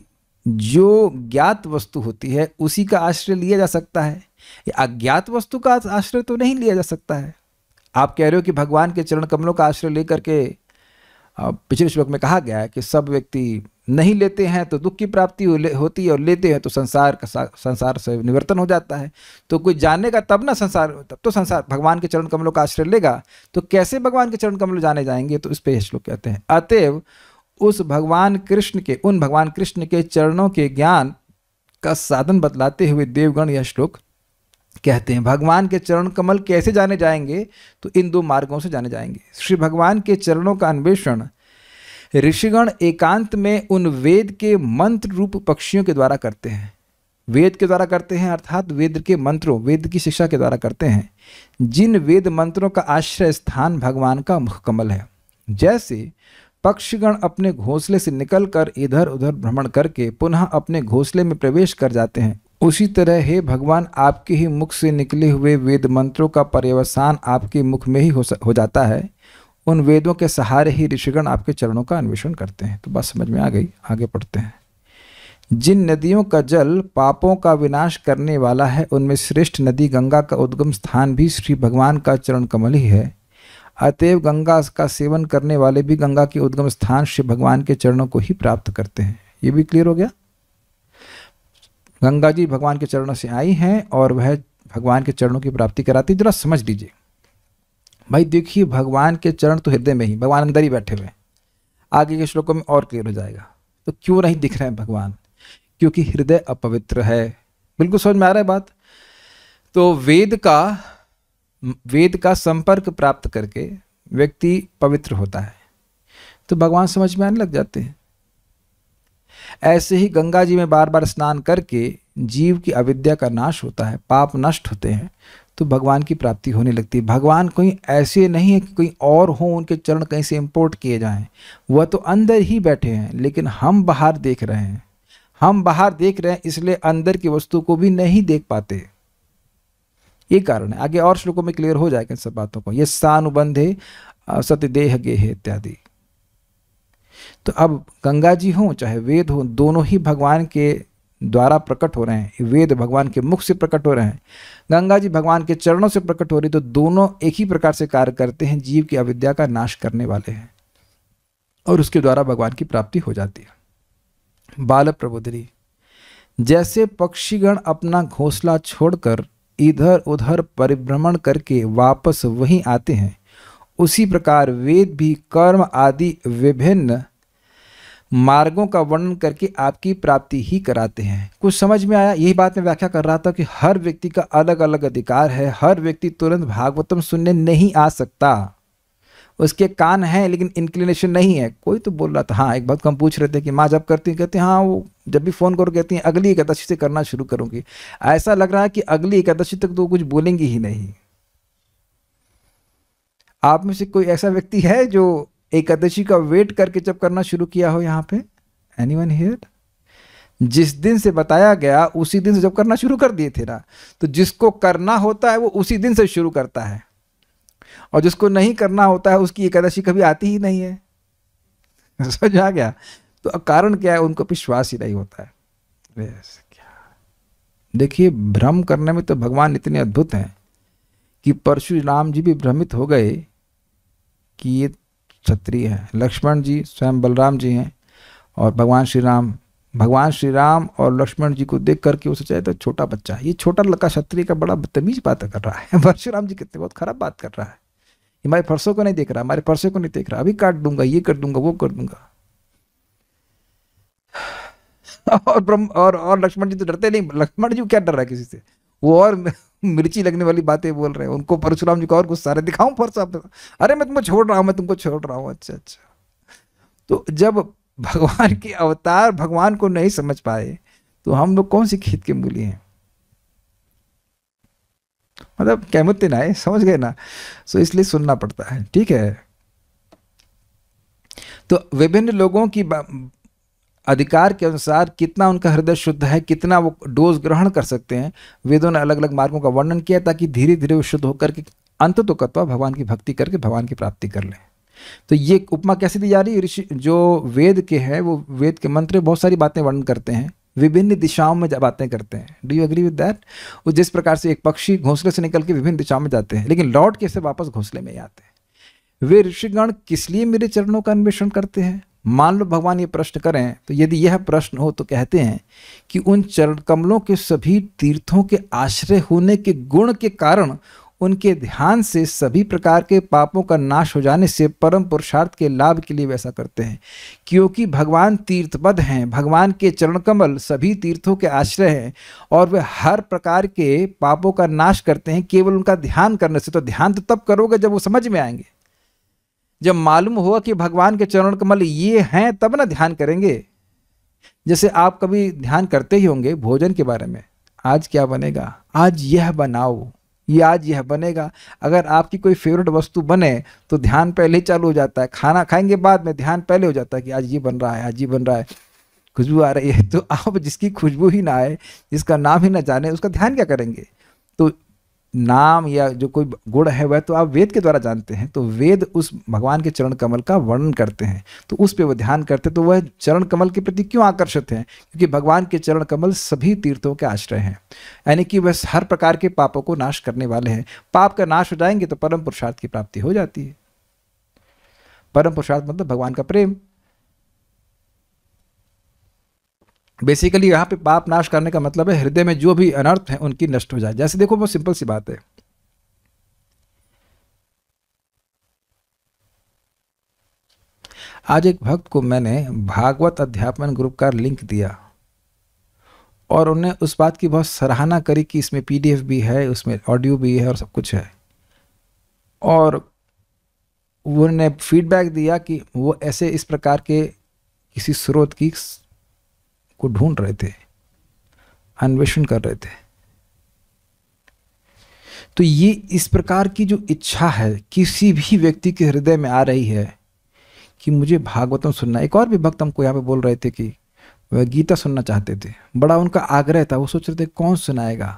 जो ज्ञात वस्तु होती है उसी का आश्रय लिया जा सकता है या अज्ञात वस्तु का आश्रय तो नहीं लिया जा सकता है आप कह रहे हो कि भगवान के चरण कमलों का आश्रय लेकर के पिछले श्लोक में कहा गया है कि सब व्यक्ति नहीं लेते हैं तो दुख की प्राप्ति हो, होती है और लेते हैं तो संसार का संसार से निवर्तन हो जाता है तो कोई जाने का तब ना संसार तब तो संसार भगवान के चरण कमलों का आश्रय लेगा तो कैसे भगवान के चरण कमलों जाने जाएंगे तो इस पर श्लोक कहते हैं अतएव उस भगवान कृष्ण के उन भगवान कृष्ण के चरणों के ज्ञान का साधन बतलाते हुए देवगण यह श्लोक कहते हैं भगवान के चरण कमल कैसे जाने जाएंगे तो इन दो मार्गों से जाने जाएंगे श्री भगवान के चरणों का अन्वेषण ऋषिगण एकांत में उन वेद के मंत्र रूप पक्षियों के द्वारा करते हैं वेद के द्वारा करते हैं अर्थात वेद के मंत्रों वेद की शिक्षा के द्वारा करते हैं जिन वेद मंत्रों का आश्रय स्थान भगवान का मुख कमल है जैसे पक्षगण अपने घोंसले से निकलकर इधर उधर भ्रमण करके पुनः अपने घोंसले में प्रवेश कर जाते हैं उसी तरह हे भगवान आपके ही मुख से निकले हुए वेद मंत्रों का पर्यवसान आपके मुख में ही हो, हो जाता है उन वेदों के सहारे ही ऋषिगण आपके चरणों का अन्वेषण करते हैं तो बात समझ में आ गई आगे पढ़ते हैं जिन नदियों का जल पापों का विनाश करने वाला है उनमें श्रेष्ठ नदी गंगा का उद्गम स्थान भी श्री भगवान का चरण कमल ही है अतएव गंगा का सेवन करने वाले भी गंगा के उद्गम स्थान श्री भगवान के चरणों को ही प्राप्त करते हैं ये भी क्लियर हो गया गंगा जी भगवान के चरणों से आई हैं और वह भगवान के चरणों की प्राप्ति कराती जरा समझ लीजिए भाई देखिए भगवान के चरण तो हृदय में ही भगवान अंदर ही बैठे हुए हैं आगे के श्लोकों में और क्लियर हो जाएगा तो क्यों नहीं दिख रहे हैं भगवान क्योंकि हृदय अपवित्र है बिल्कुल समझ में आ रहा है बात तो वेद का वेद का संपर्क प्राप्त करके व्यक्ति पवित्र होता है तो भगवान समझ में आने लग जाते हैं ऐसे ही गंगा जी में बार बार स्नान करके जीव की अविद्या का नाश होता है पाप नष्ट होते हैं तो भगवान की प्राप्ति होने लगती है भगवान कोई ऐसे नहीं है कि कहीं और हो उनके चरण कहीं से इम्पोर्ट किए जाएं वह तो अंदर ही बैठे हैं लेकिन हम बाहर देख रहे हैं हम बाहर देख रहे हैं इसलिए अंदर की वस्तु को भी नहीं देख पाते ये कारण है आगे और श्लोकों में क्लियर हो जाएगा इन सब बातों को ये सत्य सत्यदेह गेह इत्यादि तो अब गंगा जी हों चाहे वेद हों दोनों ही भगवान के द्वारा प्रकट हो रहे हैं वेद भगवान के मुख से प्रकट हो रहे हैं गंगा जी भगवान के चरणों से प्रकट हो रही तो दोनों एक ही प्रकार से कार्य करते हैं जीव की अविद्या का नाश करने वाले हैं और उसके द्वारा भगवान की प्राप्ति हो जाती है बाल प्रबुदरी जैसे पक्षीगण अपना घोंसला छोड़कर इधर उधर परिभ्रमण करके वापस वहीं आते हैं उसी प्रकार वेद भी कर्म आदि विभिन्न मार्गों का वर्णन करके आपकी प्राप्ति ही कराते हैं कुछ समझ में आया यही बात मैं व्याख्या कर रहा था कि हर व्यक्ति का अलग अलग अधिकार है हर व्यक्ति तुरंत भागवतम सुनने नहीं आ सकता उसके कान हैं लेकिन इंक्लिनेशन नहीं है कोई तो बोल रहा था हाँ एक बात हम पूछ रहे थे कि माँ जब करती हैं कहती हैं हाँ वो जब भी फ़ोन करो कहती हैं अगली एकादशी से करना शुरू करूँगी ऐसा लग रहा है कि अगली एकादशी तक तो कुछ बोलेंगी ही नहीं आप में से कोई ऐसा व्यक्ति है जो एकादशी का वेट करके जब करना शुरू किया हो यहाँ पे एनी वन हेयर जिस दिन से बताया गया उसी दिन से जब करना शुरू कर दिए थे ना तो जिसको करना होता है वो उसी दिन से शुरू करता है और जिसको नहीं करना होता है उसकी एकादशी कभी आती ही नहीं है (laughs) समझ आ गया तो अब कारण क्या है उनको विश्वास ही नहीं होता है देखिए भ्रम करने में तो भगवान इतने अद्भुत हैं कि परशुराम जी भी भ्रमित हो गए कि ये क्षत्रिय हैं लक्ष्मण जी स्वयं बलराम जी हैं और भगवान श्री राम भगवान श्री राम और लक्ष्मण जी को देख करके उसे चाहे तो छोटा बच्चा है ये छोटा लड़का क्षत्रिय का बड़ा बदतमीज बात कर रहा है परशुराम (laughs) जी कितने बहुत खराब बात कर रहा है हमारे फरसों को नहीं देख रहा हमारे फरसों को नहीं देख रहा अभी काट दूंगा ये कर दूंगा वो कर दूंगा (laughs) और ब्रह्म और और लक्ष्मण जी तो डरते नहीं लक्ष्मण जी क्या डर रहा है किसी से वो और मिर्ची लगने वाली बातें बोल रहे हैं उनको परशुराम जी को और गुस्सा रहे दिखाऊं परसों अरे मैं तुमको छोड़ रहा हूँ मैं तुमको छोड़ रहा हूँ अच्छा अच्छा तो जब भगवान के अवतार भगवान को नहीं समझ पाए तो हम लोग कौन सी खेत के मूली हैं मतलब कहमत ना है समझ गए ना सो इसलिए सुनना पड़ता है ठीक है तो विभिन्न लोगों की अधिकार के अनुसार कितना उनका हृदय शुद्ध है कितना वो डोज ग्रहण कर सकते हैं वेदों ने अलग अलग मार्गों का वर्णन किया ताकि धीरे धीरे वो शुद्ध होकर के अंत तो कत्वा भगवान की भक्ति करके भगवान की प्राप्ति कर लें तो ये उपमा कैसे दी जा रही है ऋषि जो वेद के हैं वो वेद के मंत्र बहुत सारी बातें वर्णन करते हैं विभिन्न दिशाओं में बातें करते हैं do you agree with that वो जिस प्रकार से एक पक्षी घोंसले से निकल के विभिन्न दिशाओं में जाते हैं लेकिन लौट के से वापस घोंसले में ही आते हैं वे ऋषिगण किस लिए मेरे चरणों का अन्वेषण करते हैं मान लो भगवान ये प्रश्न करें तो यदि यह प्रश्न हो तो कहते हैं कि उन चरण कमलों के सभी तीर्थों के आश्रय होने के गुण के कारण उनके ध्यान से सभी प्रकार के पापों का नाश हो जाने से परम पुरुषार्थ के लाभ के लिए वैसा करते हैं क्योंकि भगवान तीर्थपद हैं भगवान के चरण कमल सभी तीर्थों के आश्रय हैं और वे हर प्रकार के पापों का नाश करते हैं केवल उनका ध्यान करने से तो ध्यान तो तब करोगे जब वो समझ में आएंगे जब मालूम हुआ कि भगवान के चरण कमल ये हैं तब ना ध्यान करेंगे जैसे आप कभी ध्यान करते ही होंगे भोजन के बारे में आज क्या बनेगा आज यह बनाओ ये आज यह बनेगा अगर आपकी कोई फेवरेट वस्तु बने तो ध्यान पहले ही चालू हो जाता है खाना खाएंगे बाद में ध्यान पहले हो जाता है कि आज ये बन रहा है आज ये बन रहा है खुशबू आ रही है तो आप जिसकी खुशबू ही ना आए जिसका नाम ही ना जाने उसका ध्यान क्या करेंगे तो नाम या जो कोई गुण है वह तो आप वेद के द्वारा जानते हैं तो वेद उस भगवान के चरण कमल का वर्णन करते हैं तो उस पर वह ध्यान करते तो वह चरण कमल के प्रति क्यों आकर्षित हैं क्योंकि भगवान के चरण कमल सभी तीर्थों के आश्रय हैं यानी कि वह हर प्रकार के पापों को नाश करने वाले हैं पाप का नाश हो जाएंगे तो परम पुरुषार्थ की प्राप्ति हो जाती है परम पुरुषार्थ मतलब भगवान का प्रेम बेसिकली यहाँ पे पाप नाश करने का मतलब है हृदय में जो भी अनर्थ है उनकी नष्ट हो जाए जैसे देखो बहुत सिंपल सी बात है आज एक भक्त को मैंने भागवत अध्यापन ग्रुप का लिंक दिया और उन्होंने उस बात की बहुत सराहना करी कि इसमें पीडीएफ भी है उसमें ऑडियो भी है और सब कुछ है और उन्होंने फीडबैक दिया कि वो ऐसे इस प्रकार के किसी स्रोत की को ढूंढ रहे थे अन्वेषण कर रहे थे तो ये इस प्रकार की जो इच्छा है किसी भी व्यक्ति के हृदय में आ रही है कि मुझे भागवतम सुनना एक और भी भक्त हमको यहाँ पे बोल रहे थे कि वह गीता सुनना चाहते थे बड़ा उनका आग्रह था वो सोच रहे थे कौन सुनाएगा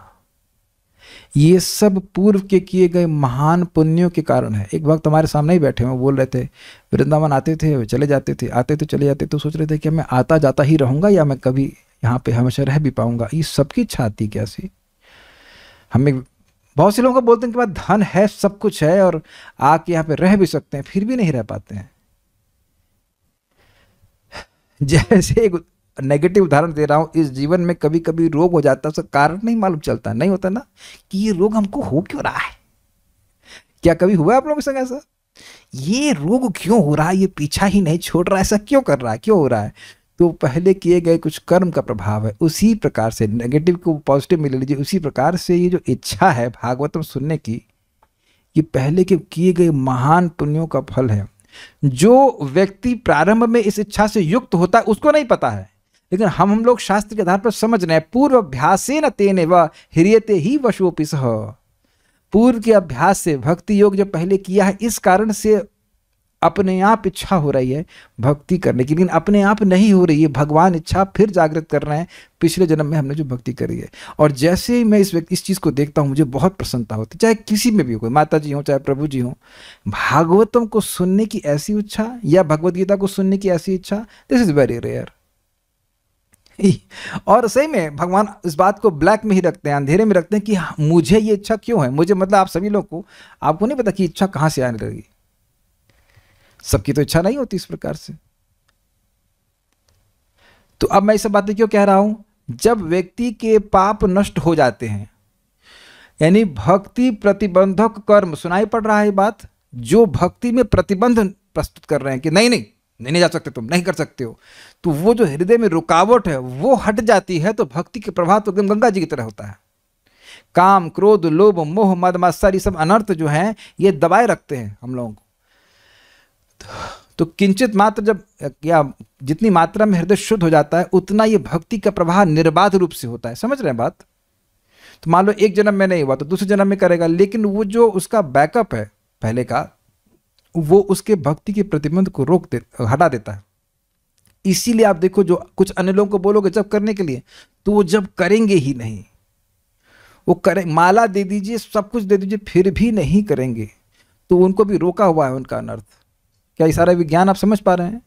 ये सब पूर्व के किए गए महान पुण्यों के कारण है एक भक्त हमारे सामने ही बैठे हुए बोल रहे थे वृंदावन आते थे चले जाते थे आते थे तो चले जाते तो सोच रहे थे कि मैं आता जाता ही रहूंगा या मैं कभी यहाँ पे हमेशा रह भी पाऊंगा ये सबकी इच्छा आती कैसी हमें बहुत से लोगों को बोलते हैं कि बाद धन है सब कुछ है और आके यहाँ पे रह भी सकते हैं फिर भी नहीं रह पाते हैं जैसे एक नेगेटिव उदाहरण दे रहा हूँ इस जीवन में कभी कभी रोग हो जाता है उसका कारण नहीं मालूम चलता नहीं होता ना कि ये रोग हमको हो क्यों रहा है क्या कभी हुआ आप लोगों के संग ऐसा ये रोग क्यों हो रहा है ये पीछा ही नहीं छोड़ रहा है ऐसा क्यों कर रहा है क्यों हो रहा है तो पहले किए गए कुछ कर्म का प्रभाव है उसी प्रकार से नेगेटिव को पॉजिटिव में ले लीजिए उसी प्रकार से ये जो इच्छा है भागवतम सुनने की ये पहले के किए गए महान पुण्यों का फल है जो व्यक्ति प्रारंभ में इस इच्छा से युक्त होता है उसको नहीं पता है लेकिन हम हम लोग शास्त्र के आधार पर समझ रहे हैं पूर्व अभ्यास न तेने व हिरियते ही वशोपिस पूर्व के अभ्यास से भक्ति योग जो पहले किया है इस कारण से अपने आप इच्छा हो रही है भक्ति करने की लेकिन अपने आप नहीं हो रही है भगवान इच्छा फिर जागृत कर रहे हैं पिछले जन्म में हमने जो भक्ति करी है और जैसे ही मैं इस व्यक्ति इस चीज़ को देखता हूँ मुझे बहुत प्रसन्नता होती चाहे किसी में भी हो माता जी हों चाहे प्रभु जी हों भागवतम को सुनने की ऐसी इच्छा या भगवदगीता को सुनने की ऐसी इच्छा दिस इज़ वेरी रेयर (laughs) और सही में भगवान इस बात को ब्लैक में ही रखते हैं अंधेरे में रखते हैं कि हाँ, मुझे ये इच्छा क्यों है मुझे मतलब आप सभी लोग को आपको नहीं पता कि इच्छा कहाँ से आने लगी सबकी तो इच्छा नहीं होती इस प्रकार से तो अब मैं इस सब बातें क्यों कह रहा हूं जब व्यक्ति के पाप नष्ट हो जाते हैं यानी भक्ति प्रतिबंधक कर्म सुनाई पड़ रहा है बात जो भक्ति में प्रतिबंध प्रस्तुत कर रहे हैं कि नहीं नहीं नहीं, नहीं जा सकते तुम नहीं कर सकते हो तो वो जो हृदय में रुकावट है वो हट जाती है तो भक्ति के प्रभाव तो एकदम गंगा जी की तरह होता है काम क्रोध लोभ मोह मद मत्सर ये सब अनर्थ जो हैं ये दबाए रखते हैं हम लोगों को तो, तो किंचित मात्र जब या जितनी मात्रा में हृदय शुद्ध हो जाता है उतना ये भक्ति का प्रवाह निर्बाध रूप से होता है समझ रहे हैं बात तो मान लो एक जन्म में नहीं हुआ तो दूसरे जन्म में करेगा लेकिन वो जो उसका बैकअप है पहले का वो उसके भक्ति के प्रतिबंध को रोक दे हटा देता है इसीलिए आप देखो जो कुछ अन्य लोगों को बोलोगे जब करने के लिए तो वो जब करेंगे ही नहीं वो करें माला दे दीजिए सब कुछ दे दीजिए फिर भी नहीं करेंगे तो उनको भी रोका हुआ है उनका अनर्थ क्या ये सारा विज्ञान आप समझ पा रहे हैं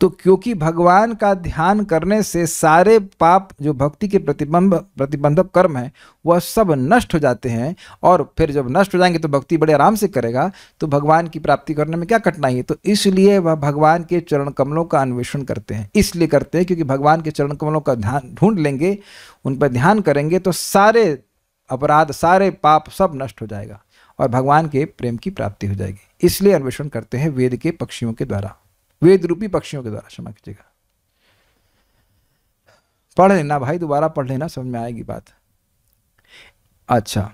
तो क्योंकि भगवान का ध्यान करने से सारे पाप जो भक्ति के प्रतिबंध प्रतिबंधक कर्म है वह सब नष्ट हो जाते हैं और फिर जब नष्ट हो जाएंगे तो भक्ति बड़े आराम से करेगा तो भगवान की प्राप्ति करने में क्या कठिनाई है तो इसलिए वह भगवान के चरण कमलों का अन्वेषण करते हैं इसलिए करते हैं क्योंकि भगवान के चरण कमलों का ध्यान ढूंढ लेंगे उन पर ध्यान करेंगे तो सारे अपराध सारे पाप सब नष्ट हो जाएगा और भगवान के प्रेम की प्राप्ति हो जाएगी इसलिए अन्वेषण करते हैं वेद के पक्षियों के द्वारा वेद रूपी पक्षियों के द्वारा क्षमा कीजिएगा पढ़ लेना भाई दोबारा पढ़ लेना समझ में आएगी बात अच्छा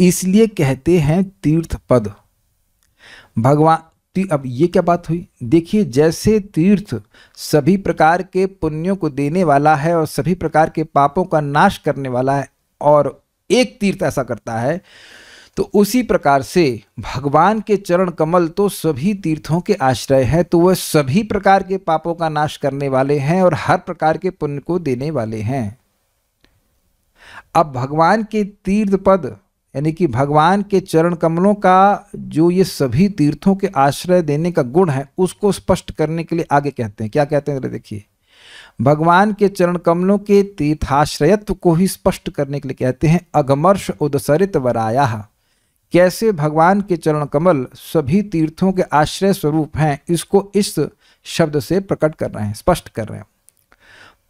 इसलिए कहते हैं तीर्थ पद भगवान अब ये क्या बात हुई देखिए जैसे तीर्थ सभी प्रकार के पुण्यों को देने वाला है और सभी प्रकार के पापों का नाश करने वाला है और एक तीर्थ ऐसा करता है तो उसी प्रकार से भगवान के चरण कमल तो सभी तीर्थों के आश्रय हैं तो वह सभी प्रकार के पापों का नाश करने वाले हैं और हर प्रकार के पुण्य को देने वाले हैं अब भगवान के तीर्थ पद यानी कि भगवान के चरण कमलों का जो ये सभी तीर्थों के आश्रय देने का गुण है उसको स्पष्ट करने के लिए आगे कहते हैं क्या कहते हैं देखिए भगवान के चरण कमलों के तीर्थाश्रयत्व को ही स्पष्ट करने के लिए कहते हैं अगमर्ष उदसरित वराया कैसे भगवान के चरण कमल सभी तीर्थों के आश्रय स्वरूप हैं इसको इस शब्द से प्रकट कर रहे हैं स्पष्ट कर रहे हैं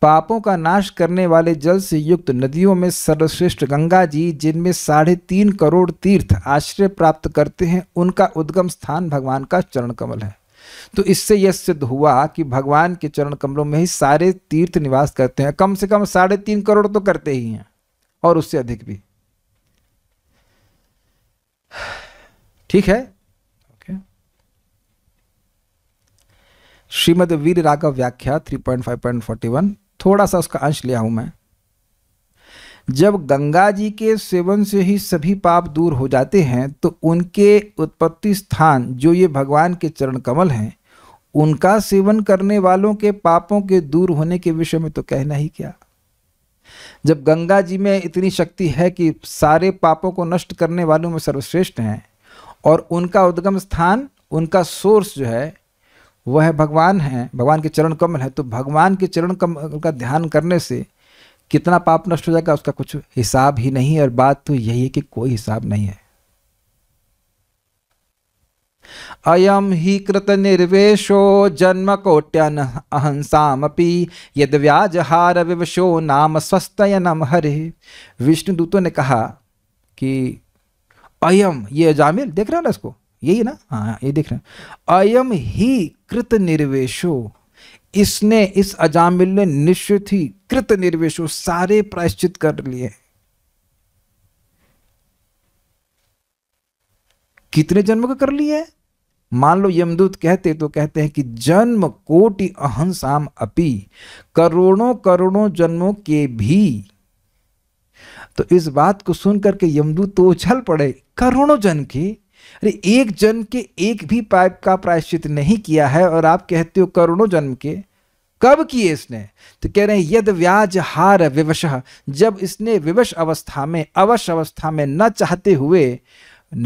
पापों का नाश करने वाले जल से युक्त नदियों में सर्वश्रेष्ठ गंगा जी जिनमें साढ़े तीन करोड़ तीर्थ आश्रय प्राप्त करते हैं उनका उद्गम स्थान भगवान का चरण कमल है तो इससे यह सिद्ध हुआ कि भगवान के चरण कमलों में ही सारे तीर्थ निवास करते हैं कम से कम साढ़े तीन करोड़ तो करते ही हैं और उससे अधिक भी ठीक है श्रीमद वीर राघव व्याख्या 3.5.41 थोड़ा सा उसका अंश लिया हूं मैं जब गंगा जी के सेवन से ही सभी पाप दूर हो जाते हैं तो उनके उत्पत्ति स्थान जो ये भगवान के चरण कमल हैं उनका सेवन करने वालों के पापों के दूर होने के विषय में तो कहना ही क्या जब गंगा जी में इतनी शक्ति है कि सारे पापों को नष्ट करने वालों में सर्वश्रेष्ठ हैं और उनका उद्गम स्थान उनका सोर्स जो है वह है भगवान है भगवान के चरण कमल है तो भगवान के चरण कमल का ध्यान करने से कितना पाप नष्ट हो जाएगा उसका कुछ हिसाब ही नहीं है और बात तो यही है कि कोई हिसाब नहीं है अयम हि कृतनिर्वेशो जन्मकोट्यन् अहंसामपि हार विवशो नाम स्वस्तयनम विष्णु विष्णुदूतों ने कहा कि अयम ये जामिल देख रहे हो ना इसको यही ना हाँ ये देख रहे हैं अयम ही कृत निर्वेशो इसने इस अजामिल ने निश्चित ही कृत निर्वेशो सारे प्रायश्चित कर लिए कितने जन्म का कर लिए है मान लो यमदूत कहते तो कहते हैं कि जन्म कोटि अहंसाम अपि करोड़ों करोड़ों जन्मों के भी तो इस बात को सुनकर के यमदूत तो उछल पड़े करोड़ों जन के अरे एक जन के एक भी पाप का प्रायश्चित नहीं किया है और आप कहते हो करोड़ों जन्म के कब किए इसने तो कह रहे हैं यद व्याज हार विवश जब इसने विवश अवस्था में अवश अवस्था में न चाहते हुए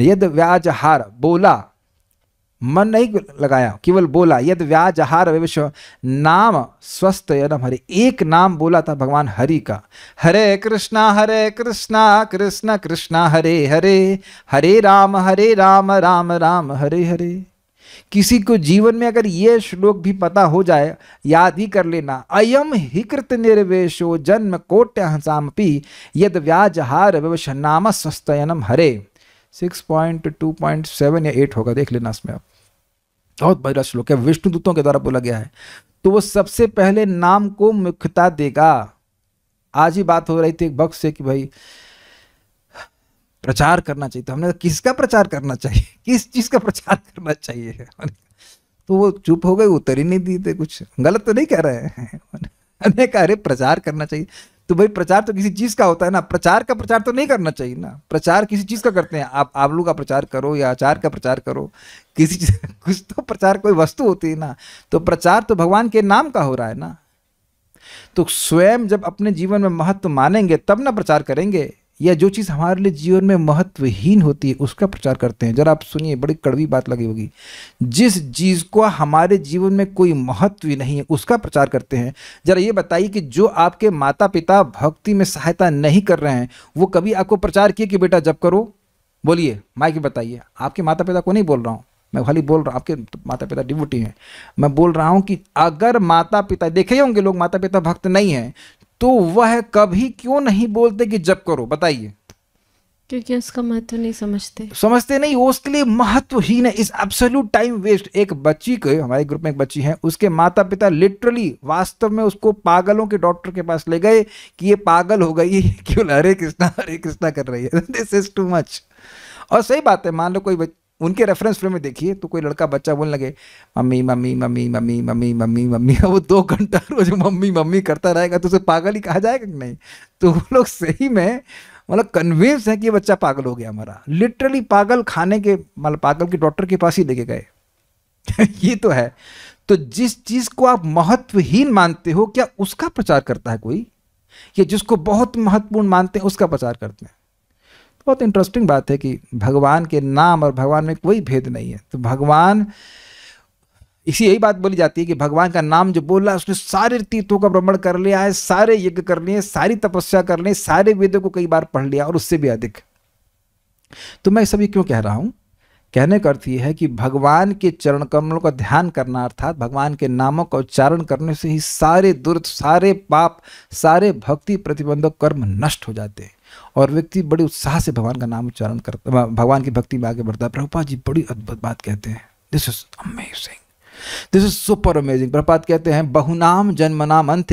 यद व्याज हार बोला मन नहीं लगाया केवल बोला यद व्याज हार विश्व नाम स्वस्थ यदम हरि एक नाम बोला था भगवान हरि का हरे कृष्णा हरे कृष्णा कृष्ण कृष्णा हरे हरे हरे राम हरे राम राम राम हरे हरे किसी को जीवन में अगर ये श्लोक भी पता हो जाए याद ही कर लेना अयम ही कृत निर्वेशो जन्म कोट्य हंसाम यद व्याज हार विवश नाम स्वस्थयनम हरे six point two point seven या एट होगा देख लेना इसमें आप बहुत बड़ा श्लोक है विष्णु दूतों के द्वारा बोला गया है तो वो सबसे पहले नाम को मुख्यता देगा आज ही बात हो रही थी एक भक्त से कि भाई प्रचार करना चाहिए तो हमने किसका प्रचार करना चाहिए (laughs) किस चीज का प्रचार करना चाहिए (laughs) तो वो चुप हो गए उतर ही नहीं दी थे कुछ गलत तो नहीं कह रहे हैं (laughs) अरे प्रचार करना चाहिए तो भाई प्रचार तो किसी चीज का होता है ना प्रचार का प्रचार तो नहीं करना चाहिए ना प्रचार किसी चीज का करते हैं आप आवलू का प्रचार करो या अचार का प्रचार करो किसी चीज (laughs) कुछ तो प्रचार कोई वस्तु होती है ना तो प्रचार तो भगवान के नाम का हो रहा है ना तो स्वयं जब अपने जीवन में महत्व मानेंगे तब ना प्रचार करेंगे या जो चीज़ हमारे लिए जीवन में महत्वहीन होती है उसका प्रचार करते हैं जरा आप सुनिए बड़ी कड़वी बात लगी होगी जिस चीज़ को हमारे जीवन में कोई महत्व ही नहीं है उसका प्रचार करते हैं जरा ये बताइए कि जो आपके माता पिता भक्ति में सहायता नहीं कर रहे हैं वो कभी आपको प्रचार किए कि बेटा जब करो बोलिए माइक बताइए आपके माता पिता को नहीं बोल रहा हूँ मैं खाली बोल रहा हूँ आपके माता पिता डिबूटी हैं मैं बोल रहा हूँ कि अगर माता पिता देखे होंगे लोग माता पिता भक्त नहीं हैं तो वह कभी क्यों नहीं बोलते कि जब करो बताइए क्योंकि उसका महत्व नहीं समझते समझते नहीं वो उसके लिए महत्वहीन है इस एब्सोल्यूट टाइम वेस्ट एक बच्ची को हमारे ग्रुप में एक बच्ची है उसके माता पिता लिटरली वास्तव में उसको पागलों के डॉक्टर के पास ले गए कि ये पागल हो गई (laughs) क्यों हरे कृष्णा हरे कृष्णा कर रही है दिस इज टू मच और सही बात है मान लो कोई उनके रेफरेंस फ्रेम में देखिए तो कोई लड़का बच्चा बोलने लगे mummy mummy mummy mummy mummy mummy mummy (laughs) वो दो घंटा रोज मम्मी मम्मी करता रहेगा तो उसे पागल ही कहा जाएगा कि नहीं तो वो लोग सही में मतलब कन्विंस है कि ये बच्चा पागल हो गया हमारा लिटरली पागल खाने के मतलब पागल के डॉक्टर के पास ही लेके गए (laughs) ये तो है तो जिस चीज़ को आप महत्वहीन मानते हो क्या उसका प्रचार करता है कोई या जिसको बहुत महत्वपूर्ण मानते हैं उसका प्रचार करते हैं बहुत इंटरेस्टिंग बात है कि भगवान के नाम और भगवान में कोई भेद नहीं है तो भगवान इसी यही बात बोली जाती है कि भगवान का नाम जो बोला उसने सारे तीर्थों का भ्रमण कर लिया है सारे यज्ञ कर लिए सारी तपस्या कर ली सारे वेदों को कई बार पढ़ लिया और उससे भी अधिक तो मैं सभी क्यों कह रहा हूं कहने का अर्थ है कि भगवान के चरण कमलों का ध्यान करना अर्थात भगवान के नामों का उच्चारण करने से ही सारे दुर्द सारे पाप सारे भक्ति प्रतिबंधक कर्म नष्ट हो जाते हैं और व्यक्ति बड़े उत्साह से भगवान का नाम उच्चारण करता भगवान की भक्ति में आगे बढ़ता है प्रभुपा जी बड़ी अद्भुत बात कहते हैं this is amazing this is super amazing प्रपात कहते हैं बहुनाम जन्म नाम अंत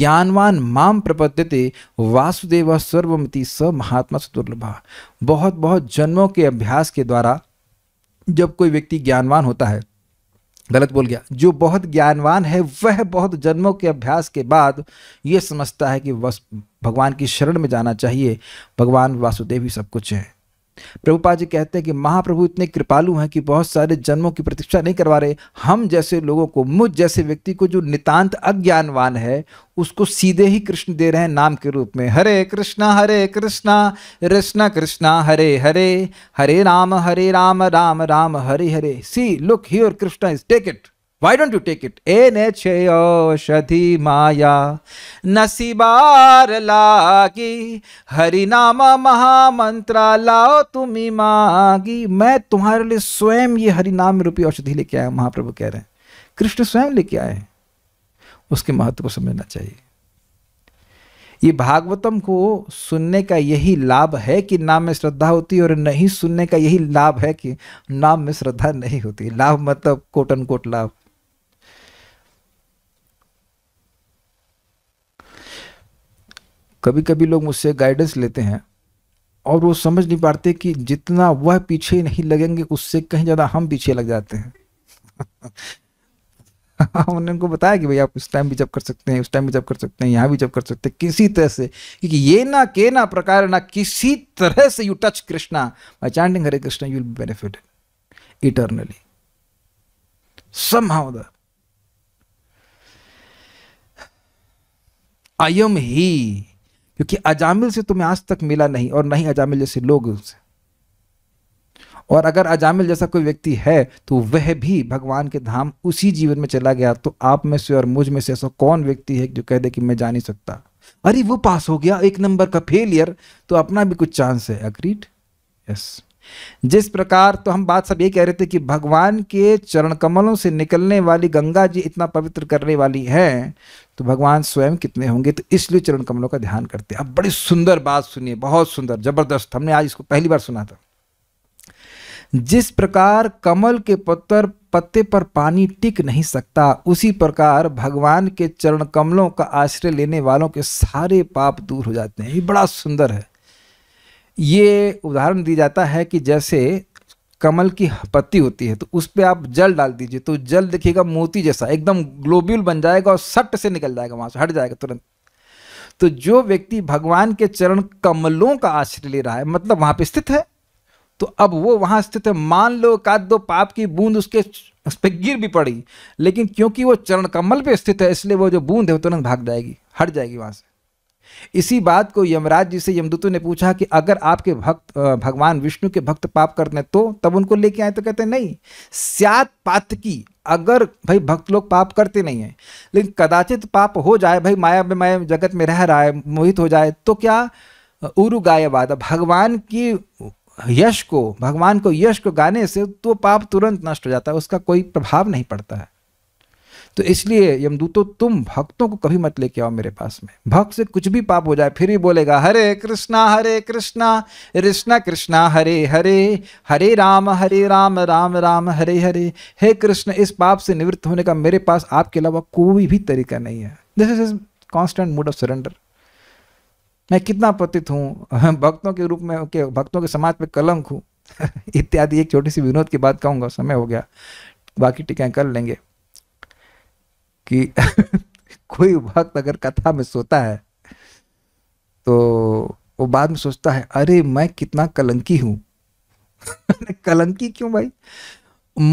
ज्ञानवान माम प्रपद्यते वासुदेव सर्वमिति स महात्मा सुदुर्लभा बहुत बहुत जन्मों के अभ्यास के द्वारा जब कोई व्यक्ति ज्ञानवान होता है गलत बोल गया जो बहुत ज्ञानवान है वह बहुत जन्मों के अभ्यास के बाद यह समझता है कि वस भगवान की शरण में जाना चाहिए भगवान वासुदेव ही सब कुछ है प्रभुपा जी कहते हैं कि महाप्रभु इतने कृपालु हैं कि बहुत सारे जन्मों की प्रतीक्षा नहीं करवा रहे हम जैसे लोगों को मुझ जैसे व्यक्ति को जो नितांत अज्ञानवान है उसको सीधे ही कृष्ण दे रहे हैं नाम के रूप में Hare Krishna Hare Krishna Krishna Krishna Hare Hare Hare Ram Hare Ram Ram Ram Hare Hare see look here Krishna is take it Why don't you take it? Enechyoshadhi maya nasibar lagi harinama महामंत्रा लाओ तुम्हें मागी मैं तुम्हारे लिए स्वयं ये हरिनाम रूपी औषधि लेके आया महाप्रभु कह रहे हैं कृष्ण स्वयं लेके आए उसके महत्व को समझना चाहिए ये भागवतम को सुनने का यही लाभ है कि नाम में श्रद्धा होती है और नहीं सुनने का यही लाभ है कि नाम में श्रद्धा नहीं होती लाभ मतलब कोटन कोट लाभ कभी कभी लोग मुझसे गाइडेंस लेते हैं और वो समझ नहीं पाते कि जितना वह पीछे नहीं लगेंगे उससे कहीं ज़्यादा हम पीछे लग जाते हैं (laughs) हमने उनको बताया कि भाई आप इस टाइम भी जब कर सकते हैं उस टाइम भी जब कर सकते हैं यहाँ भी जब कर सकते हैं किसी तरह से क्योंकि ये ना के ना प्रकार ना किसी तरह से you touch Krishna by chanting Hare Krishna you will benefit eternally how the I am he क्योंकि अजामिल से तुम्हें आज तक मिला नहीं और नहीं अजामिल जैसे लोग से और अगर अजामिल जैसा कोई व्यक्ति है तो वह भी भगवान के धाम उसी जीवन में चला गया तो आप में से और मुझ में से ऐसा कौन व्यक्ति है जो कह दे कि मैं जा नहीं सकता अरे वो पास हो गया एक नंबर का फेलियर तो अपना भी कुछ चांस है अग्रीड यस yes. जिस प्रकार तो हम बात सब ये कह रहे थे कि भगवान के चरण कमलों से निकलने वाली गंगा जी इतना पवित्र करने वाली है तो भगवान स्वयं कितने होंगे तो इसलिए चरण कमलों का ध्यान करते हैं अब बड़ी सुंदर बात सुनिए बहुत सुंदर जबरदस्त हमने आज इसको पहली बार सुना था जिस प्रकार कमल के पत्तर पत्ते पर पानी टिक नहीं सकता उसी प्रकार भगवान के चरण कमलों का आश्रय लेने वालों के सारे पाप दूर हो जाते हैं ये बड़ा सुंदर है ये उदाहरण दिया जाता है कि जैसे कमल की पत्ती होती है तो उस पर आप जल डाल दीजिए तो जल देखिएगा मोती जैसा एकदम ग्लोब्यूल बन जाएगा और सट से निकल जाएगा वहाँ से हट जाएगा तुरंत तो जो व्यक्ति भगवान के चरण कमलों का आश्रय ले रहा है मतलब वहाँ पर स्थित है तो अब वो वहाँ स्थित है मान लो का दो पाप की बूंद उसके उस पर गिर भी पड़ी लेकिन क्योंकि वो चरण कमल पे स्थित है इसलिए वो जो बूंद है वो तुरंत भाग जाएगी हट जाएगी वहाँ से इसी बात को यमराज जी से यमदूतों ने पूछा कि अगर आपके भक्त भगवान विष्णु के भक्त पाप करते तो तब उनको लेके आए तो कहते नहीं स्यात पात की अगर भाई भक्त लोग पाप करते नहीं हैं लेकिन कदाचित पाप हो जाए भाई माया में माया जगत में रह रहा है मोहित हो जाए तो क्या उरु भगवान की यश को भगवान को यश को गाने से तो पाप तुरंत नष्ट हो जाता है उसका कोई प्रभाव नहीं पड़ता है तो इसलिए यमदूतो तुम भक्तों को कभी मत लेके आओ मेरे पास में भक्त से कुछ भी पाप हो जाए फिर भी बोलेगा हरे कृष्णा हरे कृष्णा कृष्णा कृष्णा हरे हरे हरे राम हरे राम राम राम हरे हरे हे कृष्ण इस पाप से निवृत्त होने का मेरे पास आपके अलावा कोई भी तरीका नहीं है this is is constant mood of surrender मैं कितना पतित हूँ (laughs) भक्तों के रूप में के भक्तों के समाज में कलंक हूँ (laughs) इत्यादि एक छोटी सी विनोद की बात कहूँगा समय हो गया बाकी टिकाएँ कर लेंगे कि (laughs) कोई भक्त अगर कथा में सोता है तो वो बाद में सोचता है अरे मैं कितना कलंकी हूं (laughs) कलंकी क्यों भाई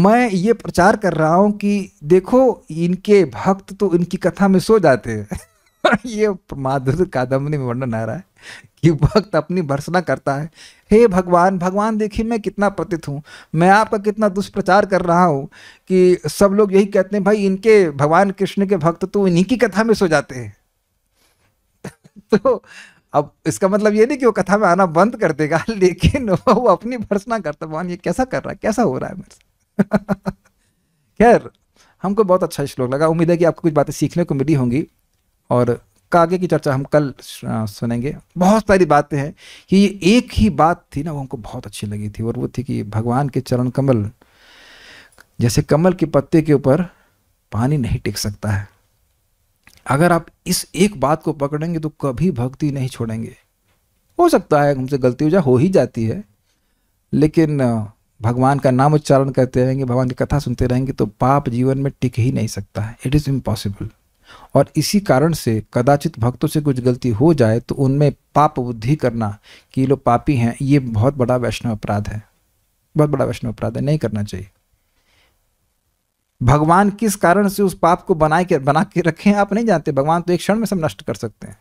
मैं ये प्रचार कर रहा हूं कि देखो इनके भक्त तो इनकी कथा में सो जाते हैं (laughs) ये माधुर कादम्बनी में वर्णन आ रहा है कि भक्त अपनी भर्सना करता है हे भगवान भगवान देखिए मैं कितना पतित हूँ मैं आपका कितना दुष्प्रचार कर रहा हूँ कि सब लोग यही कहते हैं भाई इनके भगवान कृष्ण के भक्त तो इन्हीं की कथा में सो जाते हैं (laughs) तो अब इसका मतलब ये नहीं कि वो कथा में आना बंद कर देगा (laughs) लेकिन वो अपनी भर्सना करता भगवान ये कैसा कर रहा है कैसा हो रहा है मेरे खैर हमको बहुत अच्छा श्लोक लगा उम्मीद है कि आपको कुछ बातें सीखने को मिली होंगी और कागे की चर्चा हम कल सुनेंगे बहुत सारी बातें हैं कि ये एक ही बात थी ना वो हमको बहुत अच्छी लगी थी और वो थी कि भगवान के चरण कमल जैसे कमल के पत्ते के ऊपर पानी नहीं टिक सकता है अगर आप इस एक बात को पकड़ेंगे तो कभी भक्ति नहीं छोड़ेंगे हो सकता है हमसे गलती हो जाए हो ही जाती है लेकिन भगवान का नाम उच्चारण करते रहेंगे भगवान की कथा सुनते रहेंगे तो पाप जीवन में टिक ही नहीं सकता है इट इज़ इम्पॉसिबल और इसी कारण से कदाचित भक्तों से कुछ गलती हो जाए तो उनमें पाप बुद्धि करना कि लोग पापी हैं ये बहुत बड़ा वैष्णव अपराध है बहुत बड़ा वैष्णव अपराध है नहीं करना चाहिए भगवान किस कारण से उस पाप को बनाए के बना के रखे हैं आप नहीं जानते भगवान तो एक क्षण में सब नष्ट कर सकते हैं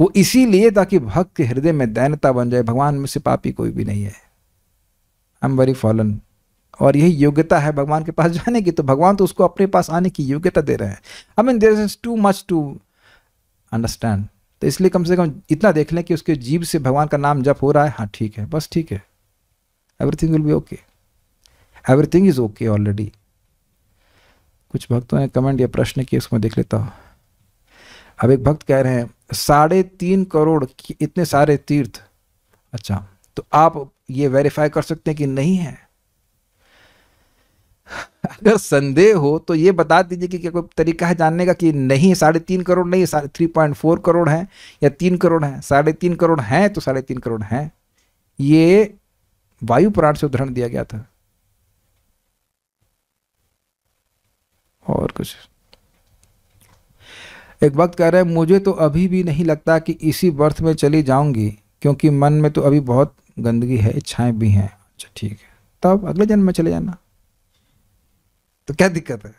वो इसीलिए ताकि भक्त के हृदय में दैनता बन जाए भगवान में से पापी कोई भी नहीं है आई एम वेरी फॉलन और यही योग्यता है भगवान के पास (laughs) जाने की तो भगवान तो उसको अपने पास आने की योग्यता दे रहे हैं I mean there is too much to understand तो इसलिए कम से कम इतना देख लें कि उसके जीव से भगवान का नाम जप हो रहा है हाँ ठीक है बस ठीक है everything will be okay everything is okay already कुछ भक्तों ने कमेंट या प्रश्न किए उसमें देख लेता हूँ अब एक भक्त कह रहे हैं साढ़े तीन करोड़ इतने सारे तीर्थ अच्छा तो आप ये वेरीफाई कर सकते हैं कि नहीं है (laughs) अगर संदेह हो तो ये बता दीजिए कि क्या कोई तरीका है जानने का कि नहीं साढ़े तीन करोड़ नहीं साढ़े थ्री पॉइंट फोर करोड़ हैं या तीन करोड़ हैं साढ़े तीन करोड़ हैं तो साढ़े तीन करोड़ हैं ये वायु पुराण से उदाहरण दिया गया था और कुछ एक वक्त कह रहे हैं मुझे तो अभी भी नहीं लगता कि इसी बर्थ में चली जाऊंगी क्योंकि मन में तो अभी बहुत गंदगी है इच्छाएं भी हैं अच्छा ठीक है तब अगले जन्म में चले जाना तो क्या दिक्कत है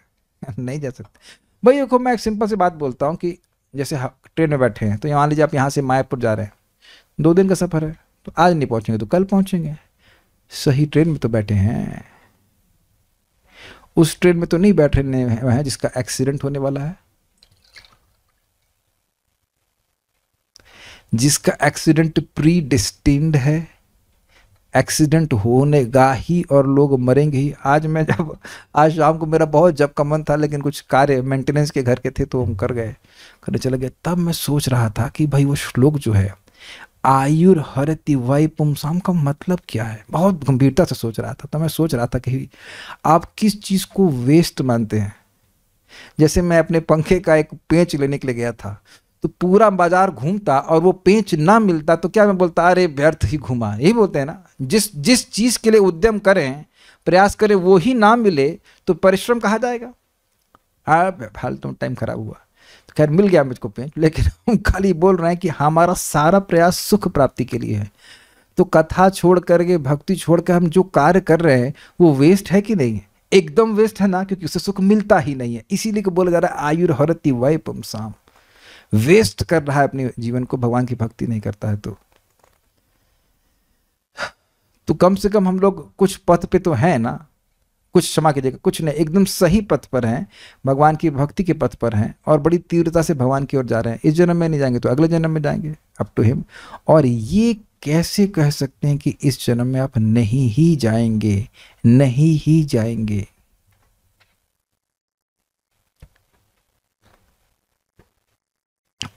(laughs) नहीं जा सकते भाई देखो मैं एक सिंपल सी बात बोलता हूँ कि जैसे ट्रेन में बैठे हैं तो मान लीजिए आप यहाँ से मायापुर जा रहे हैं दो दिन का सफ़र है तो आज नहीं पहुँचेंगे तो कल पहुँचेंगे सही ट्रेन में तो बैठे हैं उस ट्रेन में तो नहीं बैठ रहे हैं जिसका एक्सीडेंट होने वाला है जिसका एक्सीडेंट प्री डिस्टिंड है एक्सीडेंट होने का ही और लोग मरेंगे ही आज मैं जब आज शाम को मेरा बहुत जब का मन था लेकिन कुछ कार्य मेंटेनेंस के घर के थे तो हम कर गए करने चले गए तब मैं सोच रहा था कि भाई वो श्लोक जो है आयुर हरति वाई पुमसाम का मतलब क्या है बहुत गंभीरता से सोच रहा था तो मैं सोच रहा था कि आप किस चीज़ को वेस्ट मानते हैं जैसे मैं अपने पंखे का एक पेंच लेने के लिए गया था तो पूरा बाजार घूमता और वो पेंच ना मिलता तो क्या मैं बोलता अरे व्यर्थ ही घूमा यही बोलते हैं ना जिस जिस चीज़ के लिए उद्यम करें प्रयास करें वो ही ना मिले तो परिश्रम कहा जाएगा हाँ फालतू तो टाइम खराब हुआ तो खैर मिल गया मुझको पेंच लेकिन (laughs) हम खाली बोल रहे हैं कि हमारा सारा प्रयास सुख प्राप्ति के लिए है तो कथा छोड़ करके भक्ति छोड़ कर हम जो कार्य कर रहे हैं वो वेस्ट है कि नहीं है एकदम वेस्ट है ना क्योंकि उसे सुख मिलता ही नहीं है इसीलिए बोला जा रहा है वाय पम पुमसाम वेस्ट कर रहा है अपने जीवन को भगवान की भक्ति नहीं करता है तो तो कम से कम हम लोग कुछ पथ पे तो हैं ना कुछ क्षमा कीजिएगा कुछ नहीं एकदम सही पथ पर हैं भगवान की भक्ति के पथ पर हैं और बड़ी तीव्रता से भगवान की ओर जा रहे हैं इस जन्म में नहीं जाएंगे तो अगले जन्म में जाएंगे अप टू हिम और ये कैसे कह सकते हैं कि इस जन्म में आप नहीं ही जाएंगे नहीं ही जाएंगे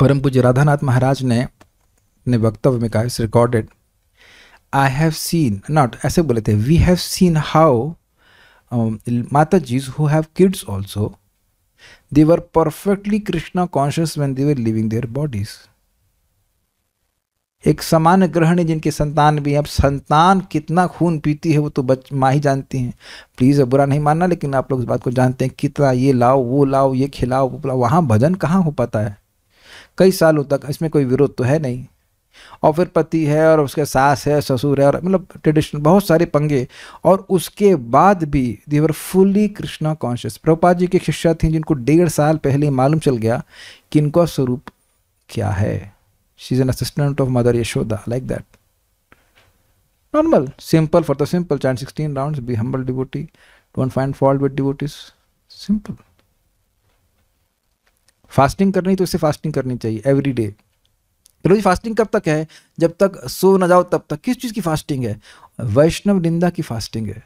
परम पूज्य राधानाथ महाराज ने अपने वक्तव्य में कहा it's recorded I have seen not ऐसे बोले थे we have seen how matajis who have kids also they were perfectly Krishna conscious when they were living their bodies एक समान ग्रहणी जिनके संतान भी हैं अब संतान कितना खून पीती है वो तो बच माँ ही जानती हैं प्लीज़ बुरा नहीं मानना लेकिन आप लोग इस बात को जानते हैं कितना ये लाओ वो लाओ ये खिलाओ वो पिलाओ वहाँ भजन कहाँ हो पाता है कई सालों तक इसमें कोई विरोध तो है नहीं और फिर पति है और उसके सास है ससुर है और मतलब ट्रेडिशनल बहुत सारे पंगे और उसके बाद भी they were fully Krishna conscious Prabhupada ji की शिक्षा थी जिनको डेढ़ साल पहले मालूम चल गया कि इनका स्वरूप क्या है she is an assistant of mother Yashoda like that normal simple for the simple chant sixteen round be humble डिबोटी don't find fault with devotees simple fasting करनी तो उसे फास्टिंग करनी चाहिए एवरी डे चलो जी फास्टिंग कब तक है जब तक सो ना जाओ तब तक किस चीज़ की फास्टिंग है वैष्णव निंदा की फास्टिंग है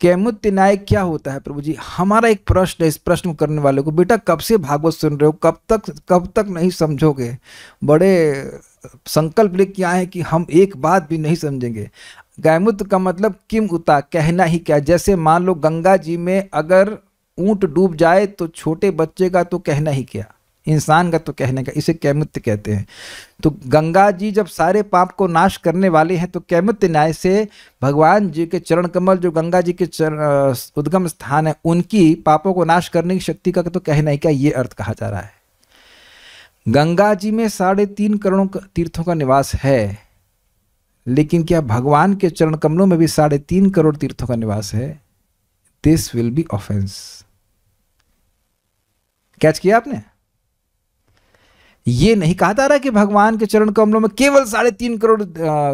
कैमुत क्या होता है प्रभु जी हमारा एक प्रश्न है इस प्रश्न को करने वाले को बेटा कब से भागवत सुन रहे हो कब तक कब तक नहीं समझोगे बड़े संकल्प लेके आए हैं कि हम एक बात भी नहीं समझेंगे गैमुत का मतलब किम उता कहना ही क्या जैसे मान लो गंगा जी में अगर ऊंट डूब जाए तो छोटे बच्चे का तो कहना ही क्या इंसान का तो कहने का इसे कैमित्य कहते हैं तो गंगा जी जब सारे पाप को नाश करने वाले हैं तो कैमित्य न्याय से भगवान जी के चरण कमल जो गंगा जी के चरण उद्गम स्थान है उनकी पापों को नाश करने की शक्ति का तो कहना ही क्या ये अर्थ कहा जा रहा है गंगा जी में साढ़े तीन करोड़ों तीर्थों का निवास है लेकिन क्या भगवान के चरण कमलों में भी साढ़े तीन करोड़ तीर्थों का निवास है this will be offence catch किया आपने ये नहीं कहा जा रहा कि भगवान के चरण कमलों में केवल साढ़े तीन करोड़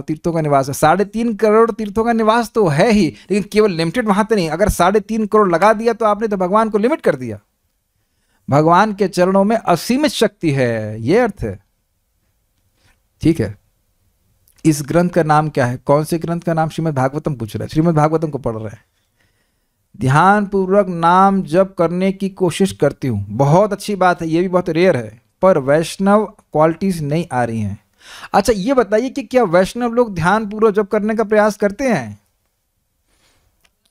तीर्थों का निवास है साढ़े तीन करोड़ तीर्थों का निवास तो है ही लेकिन केवल लिमिटेड वहां तो नहीं अगर साढ़े तीन करोड़ लगा दिया तो आपने तो भगवान को लिमिट कर दिया भगवान के चरणों में असीमित शक्ति है ये अर्थ है ठीक है इस ग्रंथ का नाम क्या है कौन से ग्रंथ का नाम श्रीमद भागवतम पूछ रहे हैं श्रीमद भागवतम को पढ़ रहे हैं ध्यान पूर्वक नाम जप करने की कोशिश करती हूँ बहुत अच्छी बात है ये भी बहुत रेयर है पर वैष्णव क्वालिटीज़ नहीं आ रही हैं अच्छा ये बताइए कि क्या वैष्णव लोग ध्यान पूर्वक जप करने का प्रयास करते हैं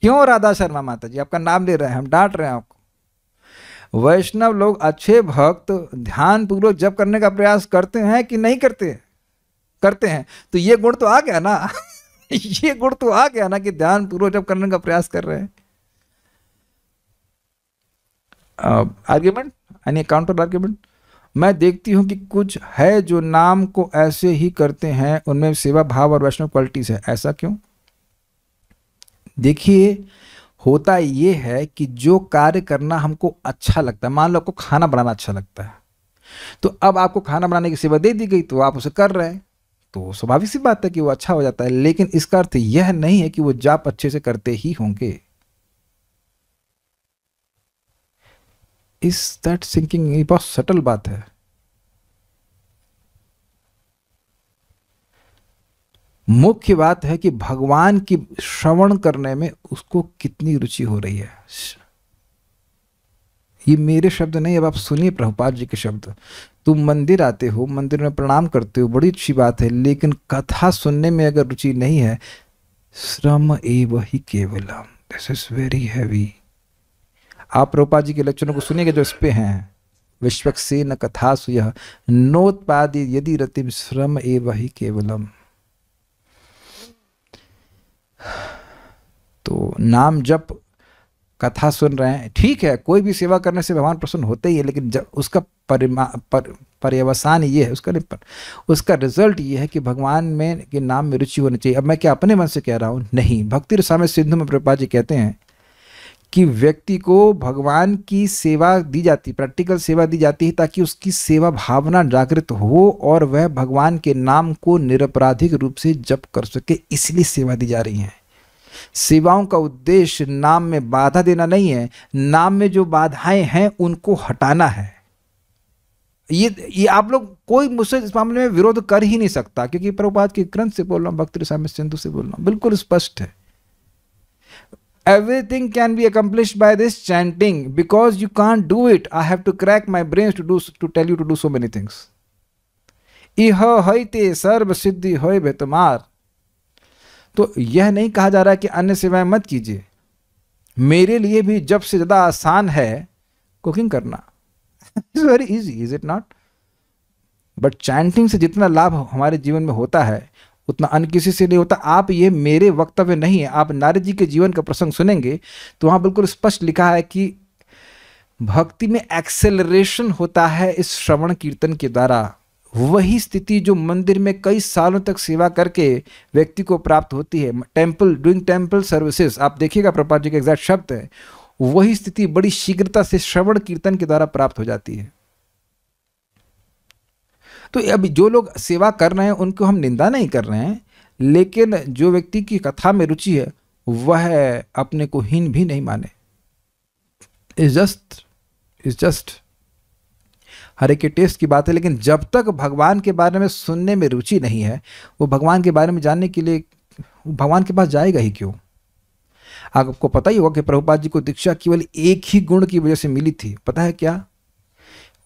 क्यों राधा शर्मा माता जी आपका नाम ले रहे हैं हम डांट रहे हैं आपको वैष्णव लोग अच्छे भक्त ध्यान पूर्वक जप करने का प्रयास करते हैं कि नहीं करते करते हैं तो ये गुण तो आ गया ना (laughs) ये गुण तो आ गया ना कि ध्यान पूर्वक जप करने का प्रयास कर रहे हैं आर्ग्यूमेंट यानी काउंटर आर्ग्यूमेंट मैं देखती हूँ कि कुछ है जो नाम को ऐसे ही करते हैं उनमें सेवा भाव और वैष्णव क्वालिटीज़ है ऐसा क्यों देखिए होता ये है कि जो कार्य करना हमको अच्छा लगता है मान लो आपको खाना बनाना अच्छा लगता है तो अब आपको खाना बनाने की सेवा दे दी गई तो आप उसे कर रहे हैं तो स्वाभाविक सी बात है कि वो अच्छा हो जाता है लेकिन इसका अर्थ यह नहीं है कि वो जाप अच्छे से करते ही होंगे इज दैट सिंकिंग ये बहुत सटल बात है मुख्य बात है कि भगवान की श्रवण करने में उसको कितनी रुचि हो रही है ये मेरे शब्द नहीं अब आप सुनिए प्रभुपाद जी के शब्द तुम मंदिर आते हो मंदिर में प्रणाम करते हो बड़ी अच्छी बात है लेकिन कथा सुनने में अगर रुचि नहीं है श्रम एव ही केवलम दिस इज वेरी हैवी आप रूपा जी के लक्षणों को सुनिएगा जो इस पे हैं विश्वक्सेन कथा सुय नोत्पादी यदि रतिम श्रम ए वही केवलम तो नाम जप कथा सुन रहे हैं ठीक है कोई भी सेवा करने से भगवान प्रसन्न होते ही है लेकिन जब उसका परिमा पर, पर्यवसान ये है उसका निपट उसका रिजल्ट ये है कि भगवान में के नाम में रुचि होनी चाहिए अब मैं क्या अपने मन से कह रहा हूँ नहीं भक्ति रसा में सिंधु में प्रपा जी कहते हैं कि व्यक्ति को भगवान की सेवा दी जाती प्रैक्टिकल सेवा दी जाती है ताकि उसकी सेवा भावना जागृत हो और वह भगवान के नाम को निरपराधिक रूप से जप कर सके इसलिए सेवा दी जा रही है सेवाओं का उद्देश्य नाम में बाधा देना नहीं है नाम में जो बाधाएं हैं उनको हटाना है ये ये आप लोग कोई मुझसे इस मामले में विरोध कर ही नहीं सकता क्योंकि प्रभुपाद के ग्रंथ से बोल रहा हूं भक्त सिंधु से बोल रहा हूं बिल्कुल स्पष्ट है everything can be accomplished by this chanting because you can't do it i have to crack my brains to do to tell you to do so many things इह हईते सर्व सिद्धि होय बेतुमार तो यह नहीं कहा जा रहा कि अन्य सेवाएं मत कीजिए मेरे लिए भी जब से ज़्यादा आसान है कुकिंग करना it's very easy is it not but chanting से जितना लाभ हमारे जीवन में होता है उतना अन किसी से नहीं होता आप ये मेरे वक्तव्य नहीं है आप नारद जी के जीवन का प्रसंग सुनेंगे तो वहाँ बिल्कुल स्पष्ट लिखा है कि भक्ति में एक्सेलरेशन होता है इस श्रवण कीर्तन के द्वारा वही स्थिति जो मंदिर में कई सालों तक सेवा करके व्यक्ति को प्राप्त होती है टेम्पल डूइंग टेम्पल सर्विसेज आप देखिएगा प्रपात जी का एग्जैक्ट शब्द है वही स्थिति बड़ी शीघ्रता से श्रवण कीर्तन के द्वारा प्राप्त हो जाती है तो अब जो लोग सेवा कर रहे हैं उनको हम निंदा नहीं कर रहे हैं लेकिन जो व्यक्ति की कथा में रुचि है वह अपने को हीन भी नहीं माने इज जस्ट इज जस्ट हर एक के टेस्ट की बात है लेकिन जब तक भगवान के बारे में सुनने में रुचि नहीं है वो भगवान के बारे में जानने के लिए भगवान के पास जाएगा ही क्यों आपको पता ही होगा कि प्रभुपाद जी को दीक्षा केवल एक ही गुण की वजह से मिली थी पता है क्या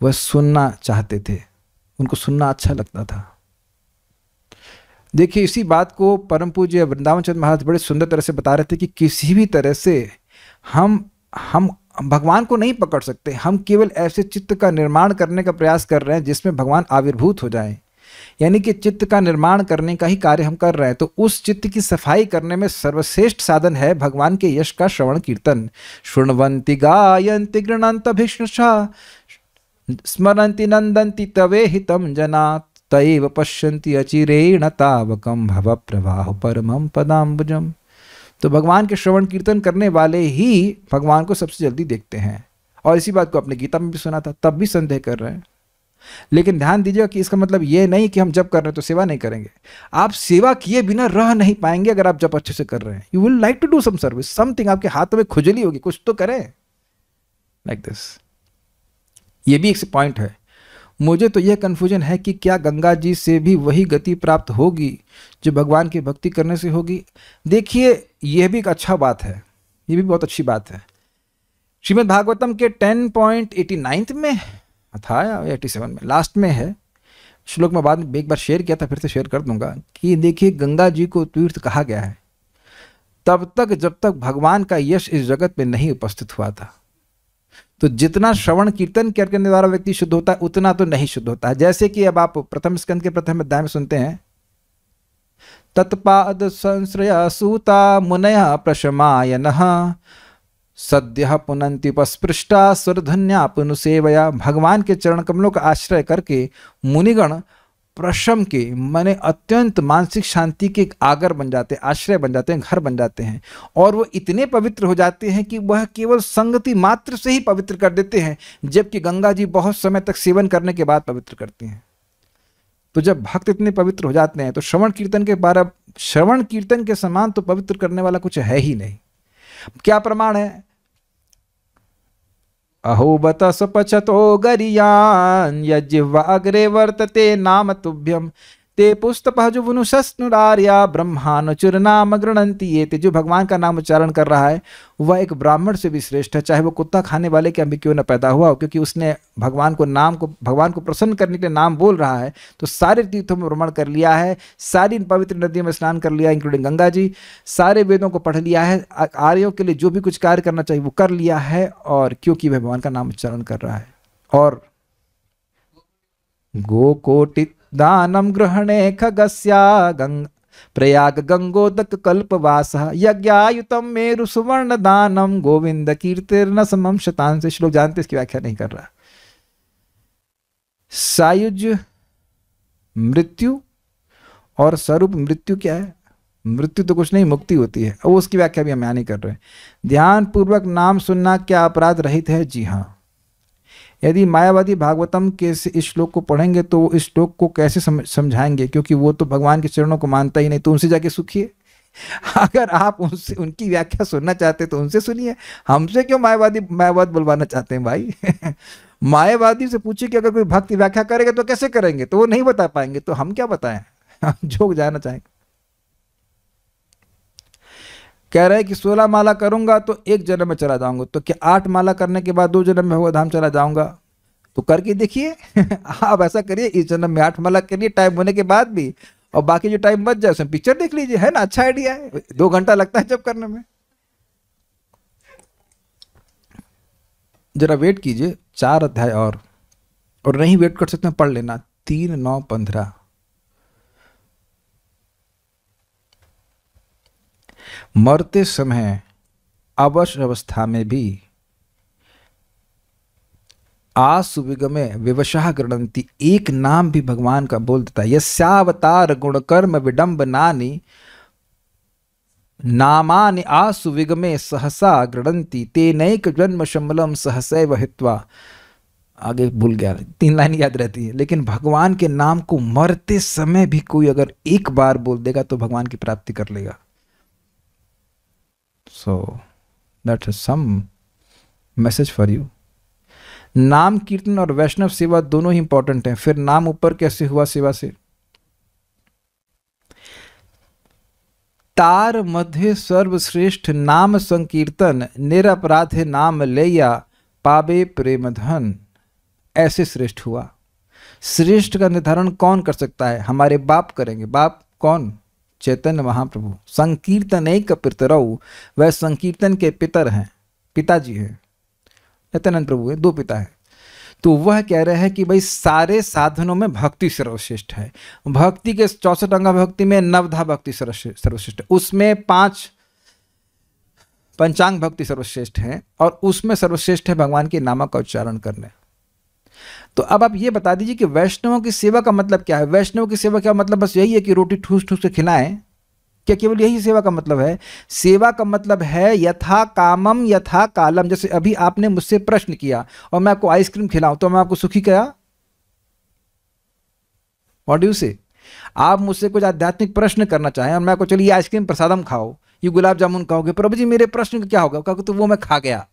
वह सुनना चाहते थे उनको सुनना अच्छा लगता था देखिए इसी बात को परम पूज्य वृंदावन चंद महाराज बड़े सुंदर तरह से बता रहे थे कि किसी भी तरह से हम हम भगवान को नहीं पकड़ सकते हम केवल ऐसे चित्त का निर्माण करने का प्रयास कर रहे हैं जिसमें भगवान आविर्भूत हो जाए यानी कि चित्त का निर्माण करने का ही कार्य हम कर रहे हैं तो उस चित्त की सफाई करने में सर्वश्रेष्ठ साधन है भगवान के यश का श्रवण कीर्तन श्रृणवंती गायंती गृणंत भिष्णा स्मरती नंदी तवे हित जना तैव पश्यन्ति अचिरेण तावकम भव प्रवाह परम पदाम्बुजम तो भगवान के श्रवण कीर्तन करने वाले ही भगवान को सबसे जल्दी देखते हैं और इसी बात को अपने गीता में भी सुना था तब भी संदेह कर रहे हैं लेकिन ध्यान दीजिएगा कि इसका मतलब यह नहीं कि हम जब कर रहे हैं तो सेवा नहीं करेंगे आप सेवा किए बिना रह नहीं पाएंगे अगर आप जब अच्छे से कर रहे हैं you will like to do some service something आपके हाथ में खुजली होगी कुछ तो करें लाइक like दिस ये भी एक पॉइंट है मुझे तो यह कन्फ्यूजन है कि क्या गंगा जी से भी वही गति प्राप्त होगी जो भगवान की भक्ति करने से होगी देखिए यह भी एक अच्छा बात है ये भी बहुत अच्छी बात है श्रीमद् भागवतम के टेन पॉइंट एटी नाइन्थ में था या एटी सेवन में लास्ट में है श्लोक में बाद में एक बार शेयर किया था फिर से शेयर कर दूंगा कि देखिए गंगा जी को तीर्थ कहा गया है तब तक जब तक भगवान का यश इस जगत में नहीं उपस्थित हुआ था तो जितना श्रवण कीर्तन करने द्वारा व्यक्ति शुद्ध होता है उतना तो नहीं शुद्ध होता है जैसे कि अब आप प्रथम स्कंद के प्रथम अध्याय में सुनते हैं तत्पाद संश्रय सूता मुनय प्रशमायन सद्य पुनंतिपस्पृष्टा सुरधन्या पुनुसेवया भगवान के चरण कमलों का आश्रय करके मुनिगण प्रशम के माने अत्यंत मानसिक शांति के आगर बन जाते हैं आश्रय बन जाते हैं घर बन जाते हैं और वो इतने पवित्र हो जाते हैं कि वह केवल संगति मात्र से ही पवित्र कर देते हैं जबकि गंगा जी बहुत समय तक सेवन करने के बाद पवित्र करती हैं तो जब भक्त इतने पवित्र हो जाते हैं तो श्रवण कीर्तन के बारे श्रवण कीर्तन के समान तो पवित्र करने वाला कुछ है ही नहीं क्या प्रमाण है अहोबत स्वपचतो गरियान यज्ञ अग्रे वर्तते नाम तुभ्यम ते पुस्तपाजुवनुषस्नुरार्या ब्रह्मानुचुर नाम गृणंती ये ते जो भगवान का नाम उच्चारण कर रहा है वह एक ब्राह्मण से भी श्रेष्ठ है चाहे वो कुत्ता खाने वाले के अभी क्यों न पैदा हुआ हो क्योंकि उसने भगवान को नाम को भगवान को प्रसन्न करने के लिए नाम बोल रहा है तो सारे तीर्थों में भ्रमण कर लिया है सारी इन पवित्र नदियों में स्नान कर लिया इंक्लूडिंग गंगा जी सारे वेदों को पढ़ लिया है आर्यों के लिए जो भी कुछ कार्य करना चाहिए वो कर लिया है और क्योंकि वह भगवान का नाम उच्चारण कर रहा है और गोकोटित दानम ग्रहणे खगस्या गंग प्रयाग गंगोदक कल्पवास यज्ञायुतम मेरु सुवर्ण दानम गोविंद कीर्तिर्न समम शतान से श्लोक जानते इसकी व्याख्या नहीं कर रहा सायुज मृत्यु और स्वरूप मृत्यु क्या है मृत्यु तो कुछ नहीं मुक्ति होती है अब उसकी व्याख्या भी हम यहाँ नहीं कर रहे ध्यान पूर्वक नाम सुनना क्या अपराध रहित है जी हाँ यदि मायावादी भागवतम के इस श्लोक को पढ़ेंगे तो इस श्लोक को कैसे समझाएंगे क्योंकि वो तो भगवान के चरणों को मानता ही नहीं तो उनसे जाके सुखिए (laughs) अगर आप उनसे उनकी व्याख्या सुनना चाहते तो उनसे सुनिए हमसे क्यों मायावादी मायावाद बुलवाना चाहते हैं भाई (laughs) मायावादी से पूछिए कि अगर कोई भक्ति व्याख्या करेगा तो कैसे करेंगे तो वो नहीं बता पाएंगे तो हम क्या बताएं (laughs) हम जो जाना चाहेंगे कह रहे कि सोलह माला करूंगा तो एक जन्म में चला जाऊंगा तो क्या आठ माला करने के बाद दो जन्म में हुआ धाम चला जाऊंगा तो करके देखिए (laughs) आप ऐसा करिए इस जन्म में आठ माला करिए टाइम होने के बाद भी और बाकी जो टाइम बच जाए उसमें पिक्चर देख लीजिए है ना अच्छा आइडिया है दो घंटा लगता है जब करने में जरा वेट कीजिए चार अध्याय और और नहीं वेट कर सकते हैं पढ़ लेना तीन नौ पंद्रह मरते समय अवश अवस्था में भी आसुविग में विवशाह गृणंती एक नाम भी भगवान का बोल देता है यस्यावतार गुणकर्म विडम्बनानि नामानि आसुविग में सहसा गृणंती तेनैक जन्म शमलम सहसैव हित्वा आगे भूल गया तीन लाइन याद रहती है लेकिन भगवान के नाम को मरते समय भी कोई अगर एक बार बोल देगा तो भगवान की प्राप्ति कर लेगा so that is some message for you नाम कीर्तन और वैष्णव सेवा दोनों ही इंपॉर्टेंट हैं फिर नाम ऊपर कैसे हुआ सेवा से तार मध्य सर्वश्रेष्ठ नाम संकीर्तन निरपराध नाम या पाबे प्रेम धन ऐसे श्रेष्ठ हुआ श्रेष्ठ का निर्धारण कौन कर सकता है हमारे बाप करेंगे बाप कौन चैतन्य महाप्रभु संकीर्तन एक पितरऊ वह संकीर्तन के पितर हैं पिताजी है नित्यानंद प्रभु है दो पिता है तो वह कह रहे हैं कि भाई सारे साधनों में भक्ति सर्वश्रेष्ठ है भक्ति के चौसठ अंगा भक्ति में नवधा भक्ति सर्वश्रेष्ठ उसमें पांच पंचांग भक्ति सर्वश्रेष्ठ है और उसमें सर्वश्रेष्ठ है भगवान के नामक का उच्चारण करने तो अब आप ये बता दीजिए कि वैष्णवों की सेवा का मतलब क्या है वैष्णव की सेवा का मतलब बस यही है कि रोटी ठूस ठूस के खिलाएं क्या केवल यही सेवा का मतलब है सेवा का मतलब है यथा कामम यथा कालम जैसे अभी आपने मुझसे प्रश्न किया और मैं आपको आइसक्रीम खिलाऊं तो मैं आपको सुखी क्या वॉट यू से आप मुझसे कुछ आध्यात्मिक प्रश्न करना चाहें और मैं आपको चलिए आइसक्रीम प्रसादम खाओ ये गुलाब जामुन खाओगे प्रभु जी मेरे प्रश्न का क्या होगा तो वो मैं खा गया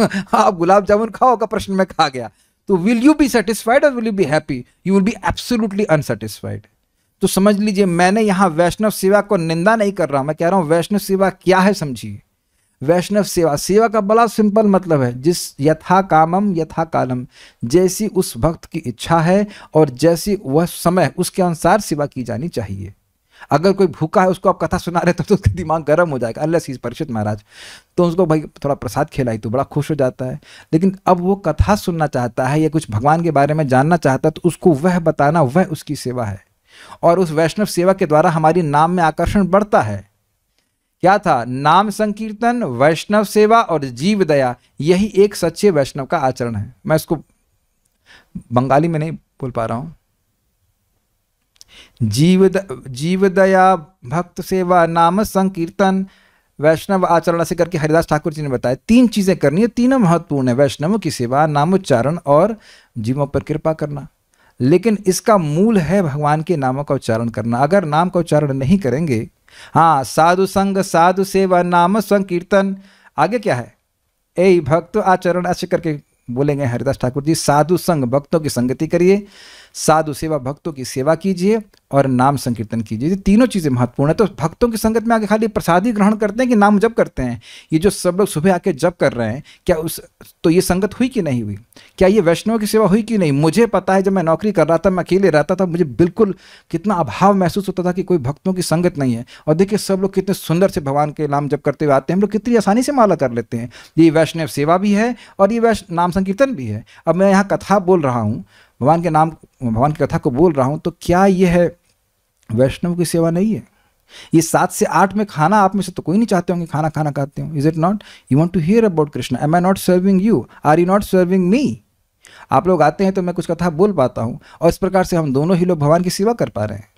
(laughs) आप गुलाब जामुन खाओ का प्रश्न मैं खा गया तो विल यू बी सेटिस्फाइड और will you be happy you will be absolutely unsatisfied तो समझ लीजिए मैंने यहां वैष्णव सेवा को निंदा नहीं कर रहा मैं कह रहा हूं वैष्णव सेवा क्या है समझिए वैष्णव सेवा सेवा का बड़ा सिंपल मतलब है जिस यथा कामम यथा कालम जैसी उस भक्त की इच्छा है और जैसी वह समय उसके अनुसार सेवा की जानी चाहिए अगर कोई भूखा है उसको आप कथा सुना रहे तो, तो उसका दिमाग गर्म हो जाएगा अल्लाह सीज परिषद महाराज तो उसको भाई थोड़ा प्रसाद खिलाई तो बड़ा खुश हो जाता है लेकिन अब वो कथा सुनना चाहता है या कुछ भगवान के बारे में जानना चाहता है तो उसको वह बताना वह उसकी सेवा है और उस वैष्णव सेवा के द्वारा हमारी नाम में आकर्षण बढ़ता है क्या था नाम संकीर्तन वैष्णव सेवा और जीव दया यही एक सच्चे वैष्णव का आचरण है मैं इसको बंगाली में नहीं बोल पा रहा हूं जीवद जीवदया भक्त सेवा नाम संकीर्तन वैष्णव आचरण से करके हरिदास ठाकुर जी ने बताया तीन चीज़ें करनी है तीनों महत्वपूर्ण है वैष्णव की सेवा नामोच्चारण और जीवों पर कृपा करना लेकिन इसका मूल है भगवान के नामों का उच्चारण करना अगर नाम का उच्चारण नहीं करेंगे हाँ साधु संग साधु सेवा नाम संकीर्तन आगे क्या है ए भक्त आचरण ऐसे करके बोलेंगे हरिदास ठाकुर जी साधु संग भक्तों की संगति करिए साधु सेवा भक्तों की सेवा कीजिए और नाम संकीर्तन कीजिए ये तीनों चीज़ें महत्वपूर्ण है तो भक्तों की संगत में आगे खाली प्रसाद ही ग्रहण करते हैं कि नाम जप करते हैं ये जो सब लोग सुबह आके जप कर रहे हैं क्या उस तो ये संगत हुई कि नहीं हुई क्या ये वैष्णव की सेवा हुई कि नहीं मुझे पता है जब मैं नौकरी कर रहा था मैं अकेले रहता था मुझे बिल्कुल कितना अभाव महसूस होता था कि कोई भक्तों की संगत नहीं है और देखिए सब लोग कितने सुंदर से भगवान के नाम जप करते हुए आते हैं हम लोग कितनी आसानी से माला कर लेते हैं ये वैष्णव सेवा भी है और ये वैष्णव नाम संकीर्तन भी है अब मैं यहाँ कथा बोल रहा हूँ भगवान के नाम भगवान की कथा को बोल रहा हूँ तो क्या ये है वैष्णव की सेवा नहीं है ये सात से आठ में खाना आप में से तो कोई नहीं चाहते होंगे खाना खाना खाते हो is it not you want to hear about Krishna am I not serving you are you not serving me आप लोग आते हैं तो मैं कुछ कथा बोल पाता हूँ और इस प्रकार से हम दोनों ही लोग भगवान की सेवा कर पा रहे हैं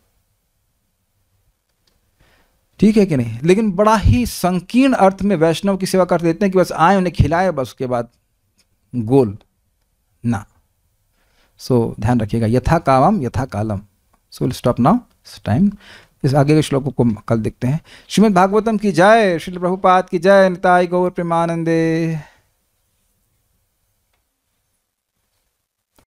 ठीक है कि नहीं लेकिन बड़ा ही संकीर्ण अर्थ में वैष्णव की सेवा कर देते हैं कि बस आए उन्हें खिलाए बस उसके बाद गोल ना सो ध्यान रखिएगा यथा कामम यथा कालम so will stop now time is आगे के श्लोकों को कल देखते हैं श्रीमद भागवतम की जय श्री प्रभुपाद की जय निताय गौर प्रेमानंदे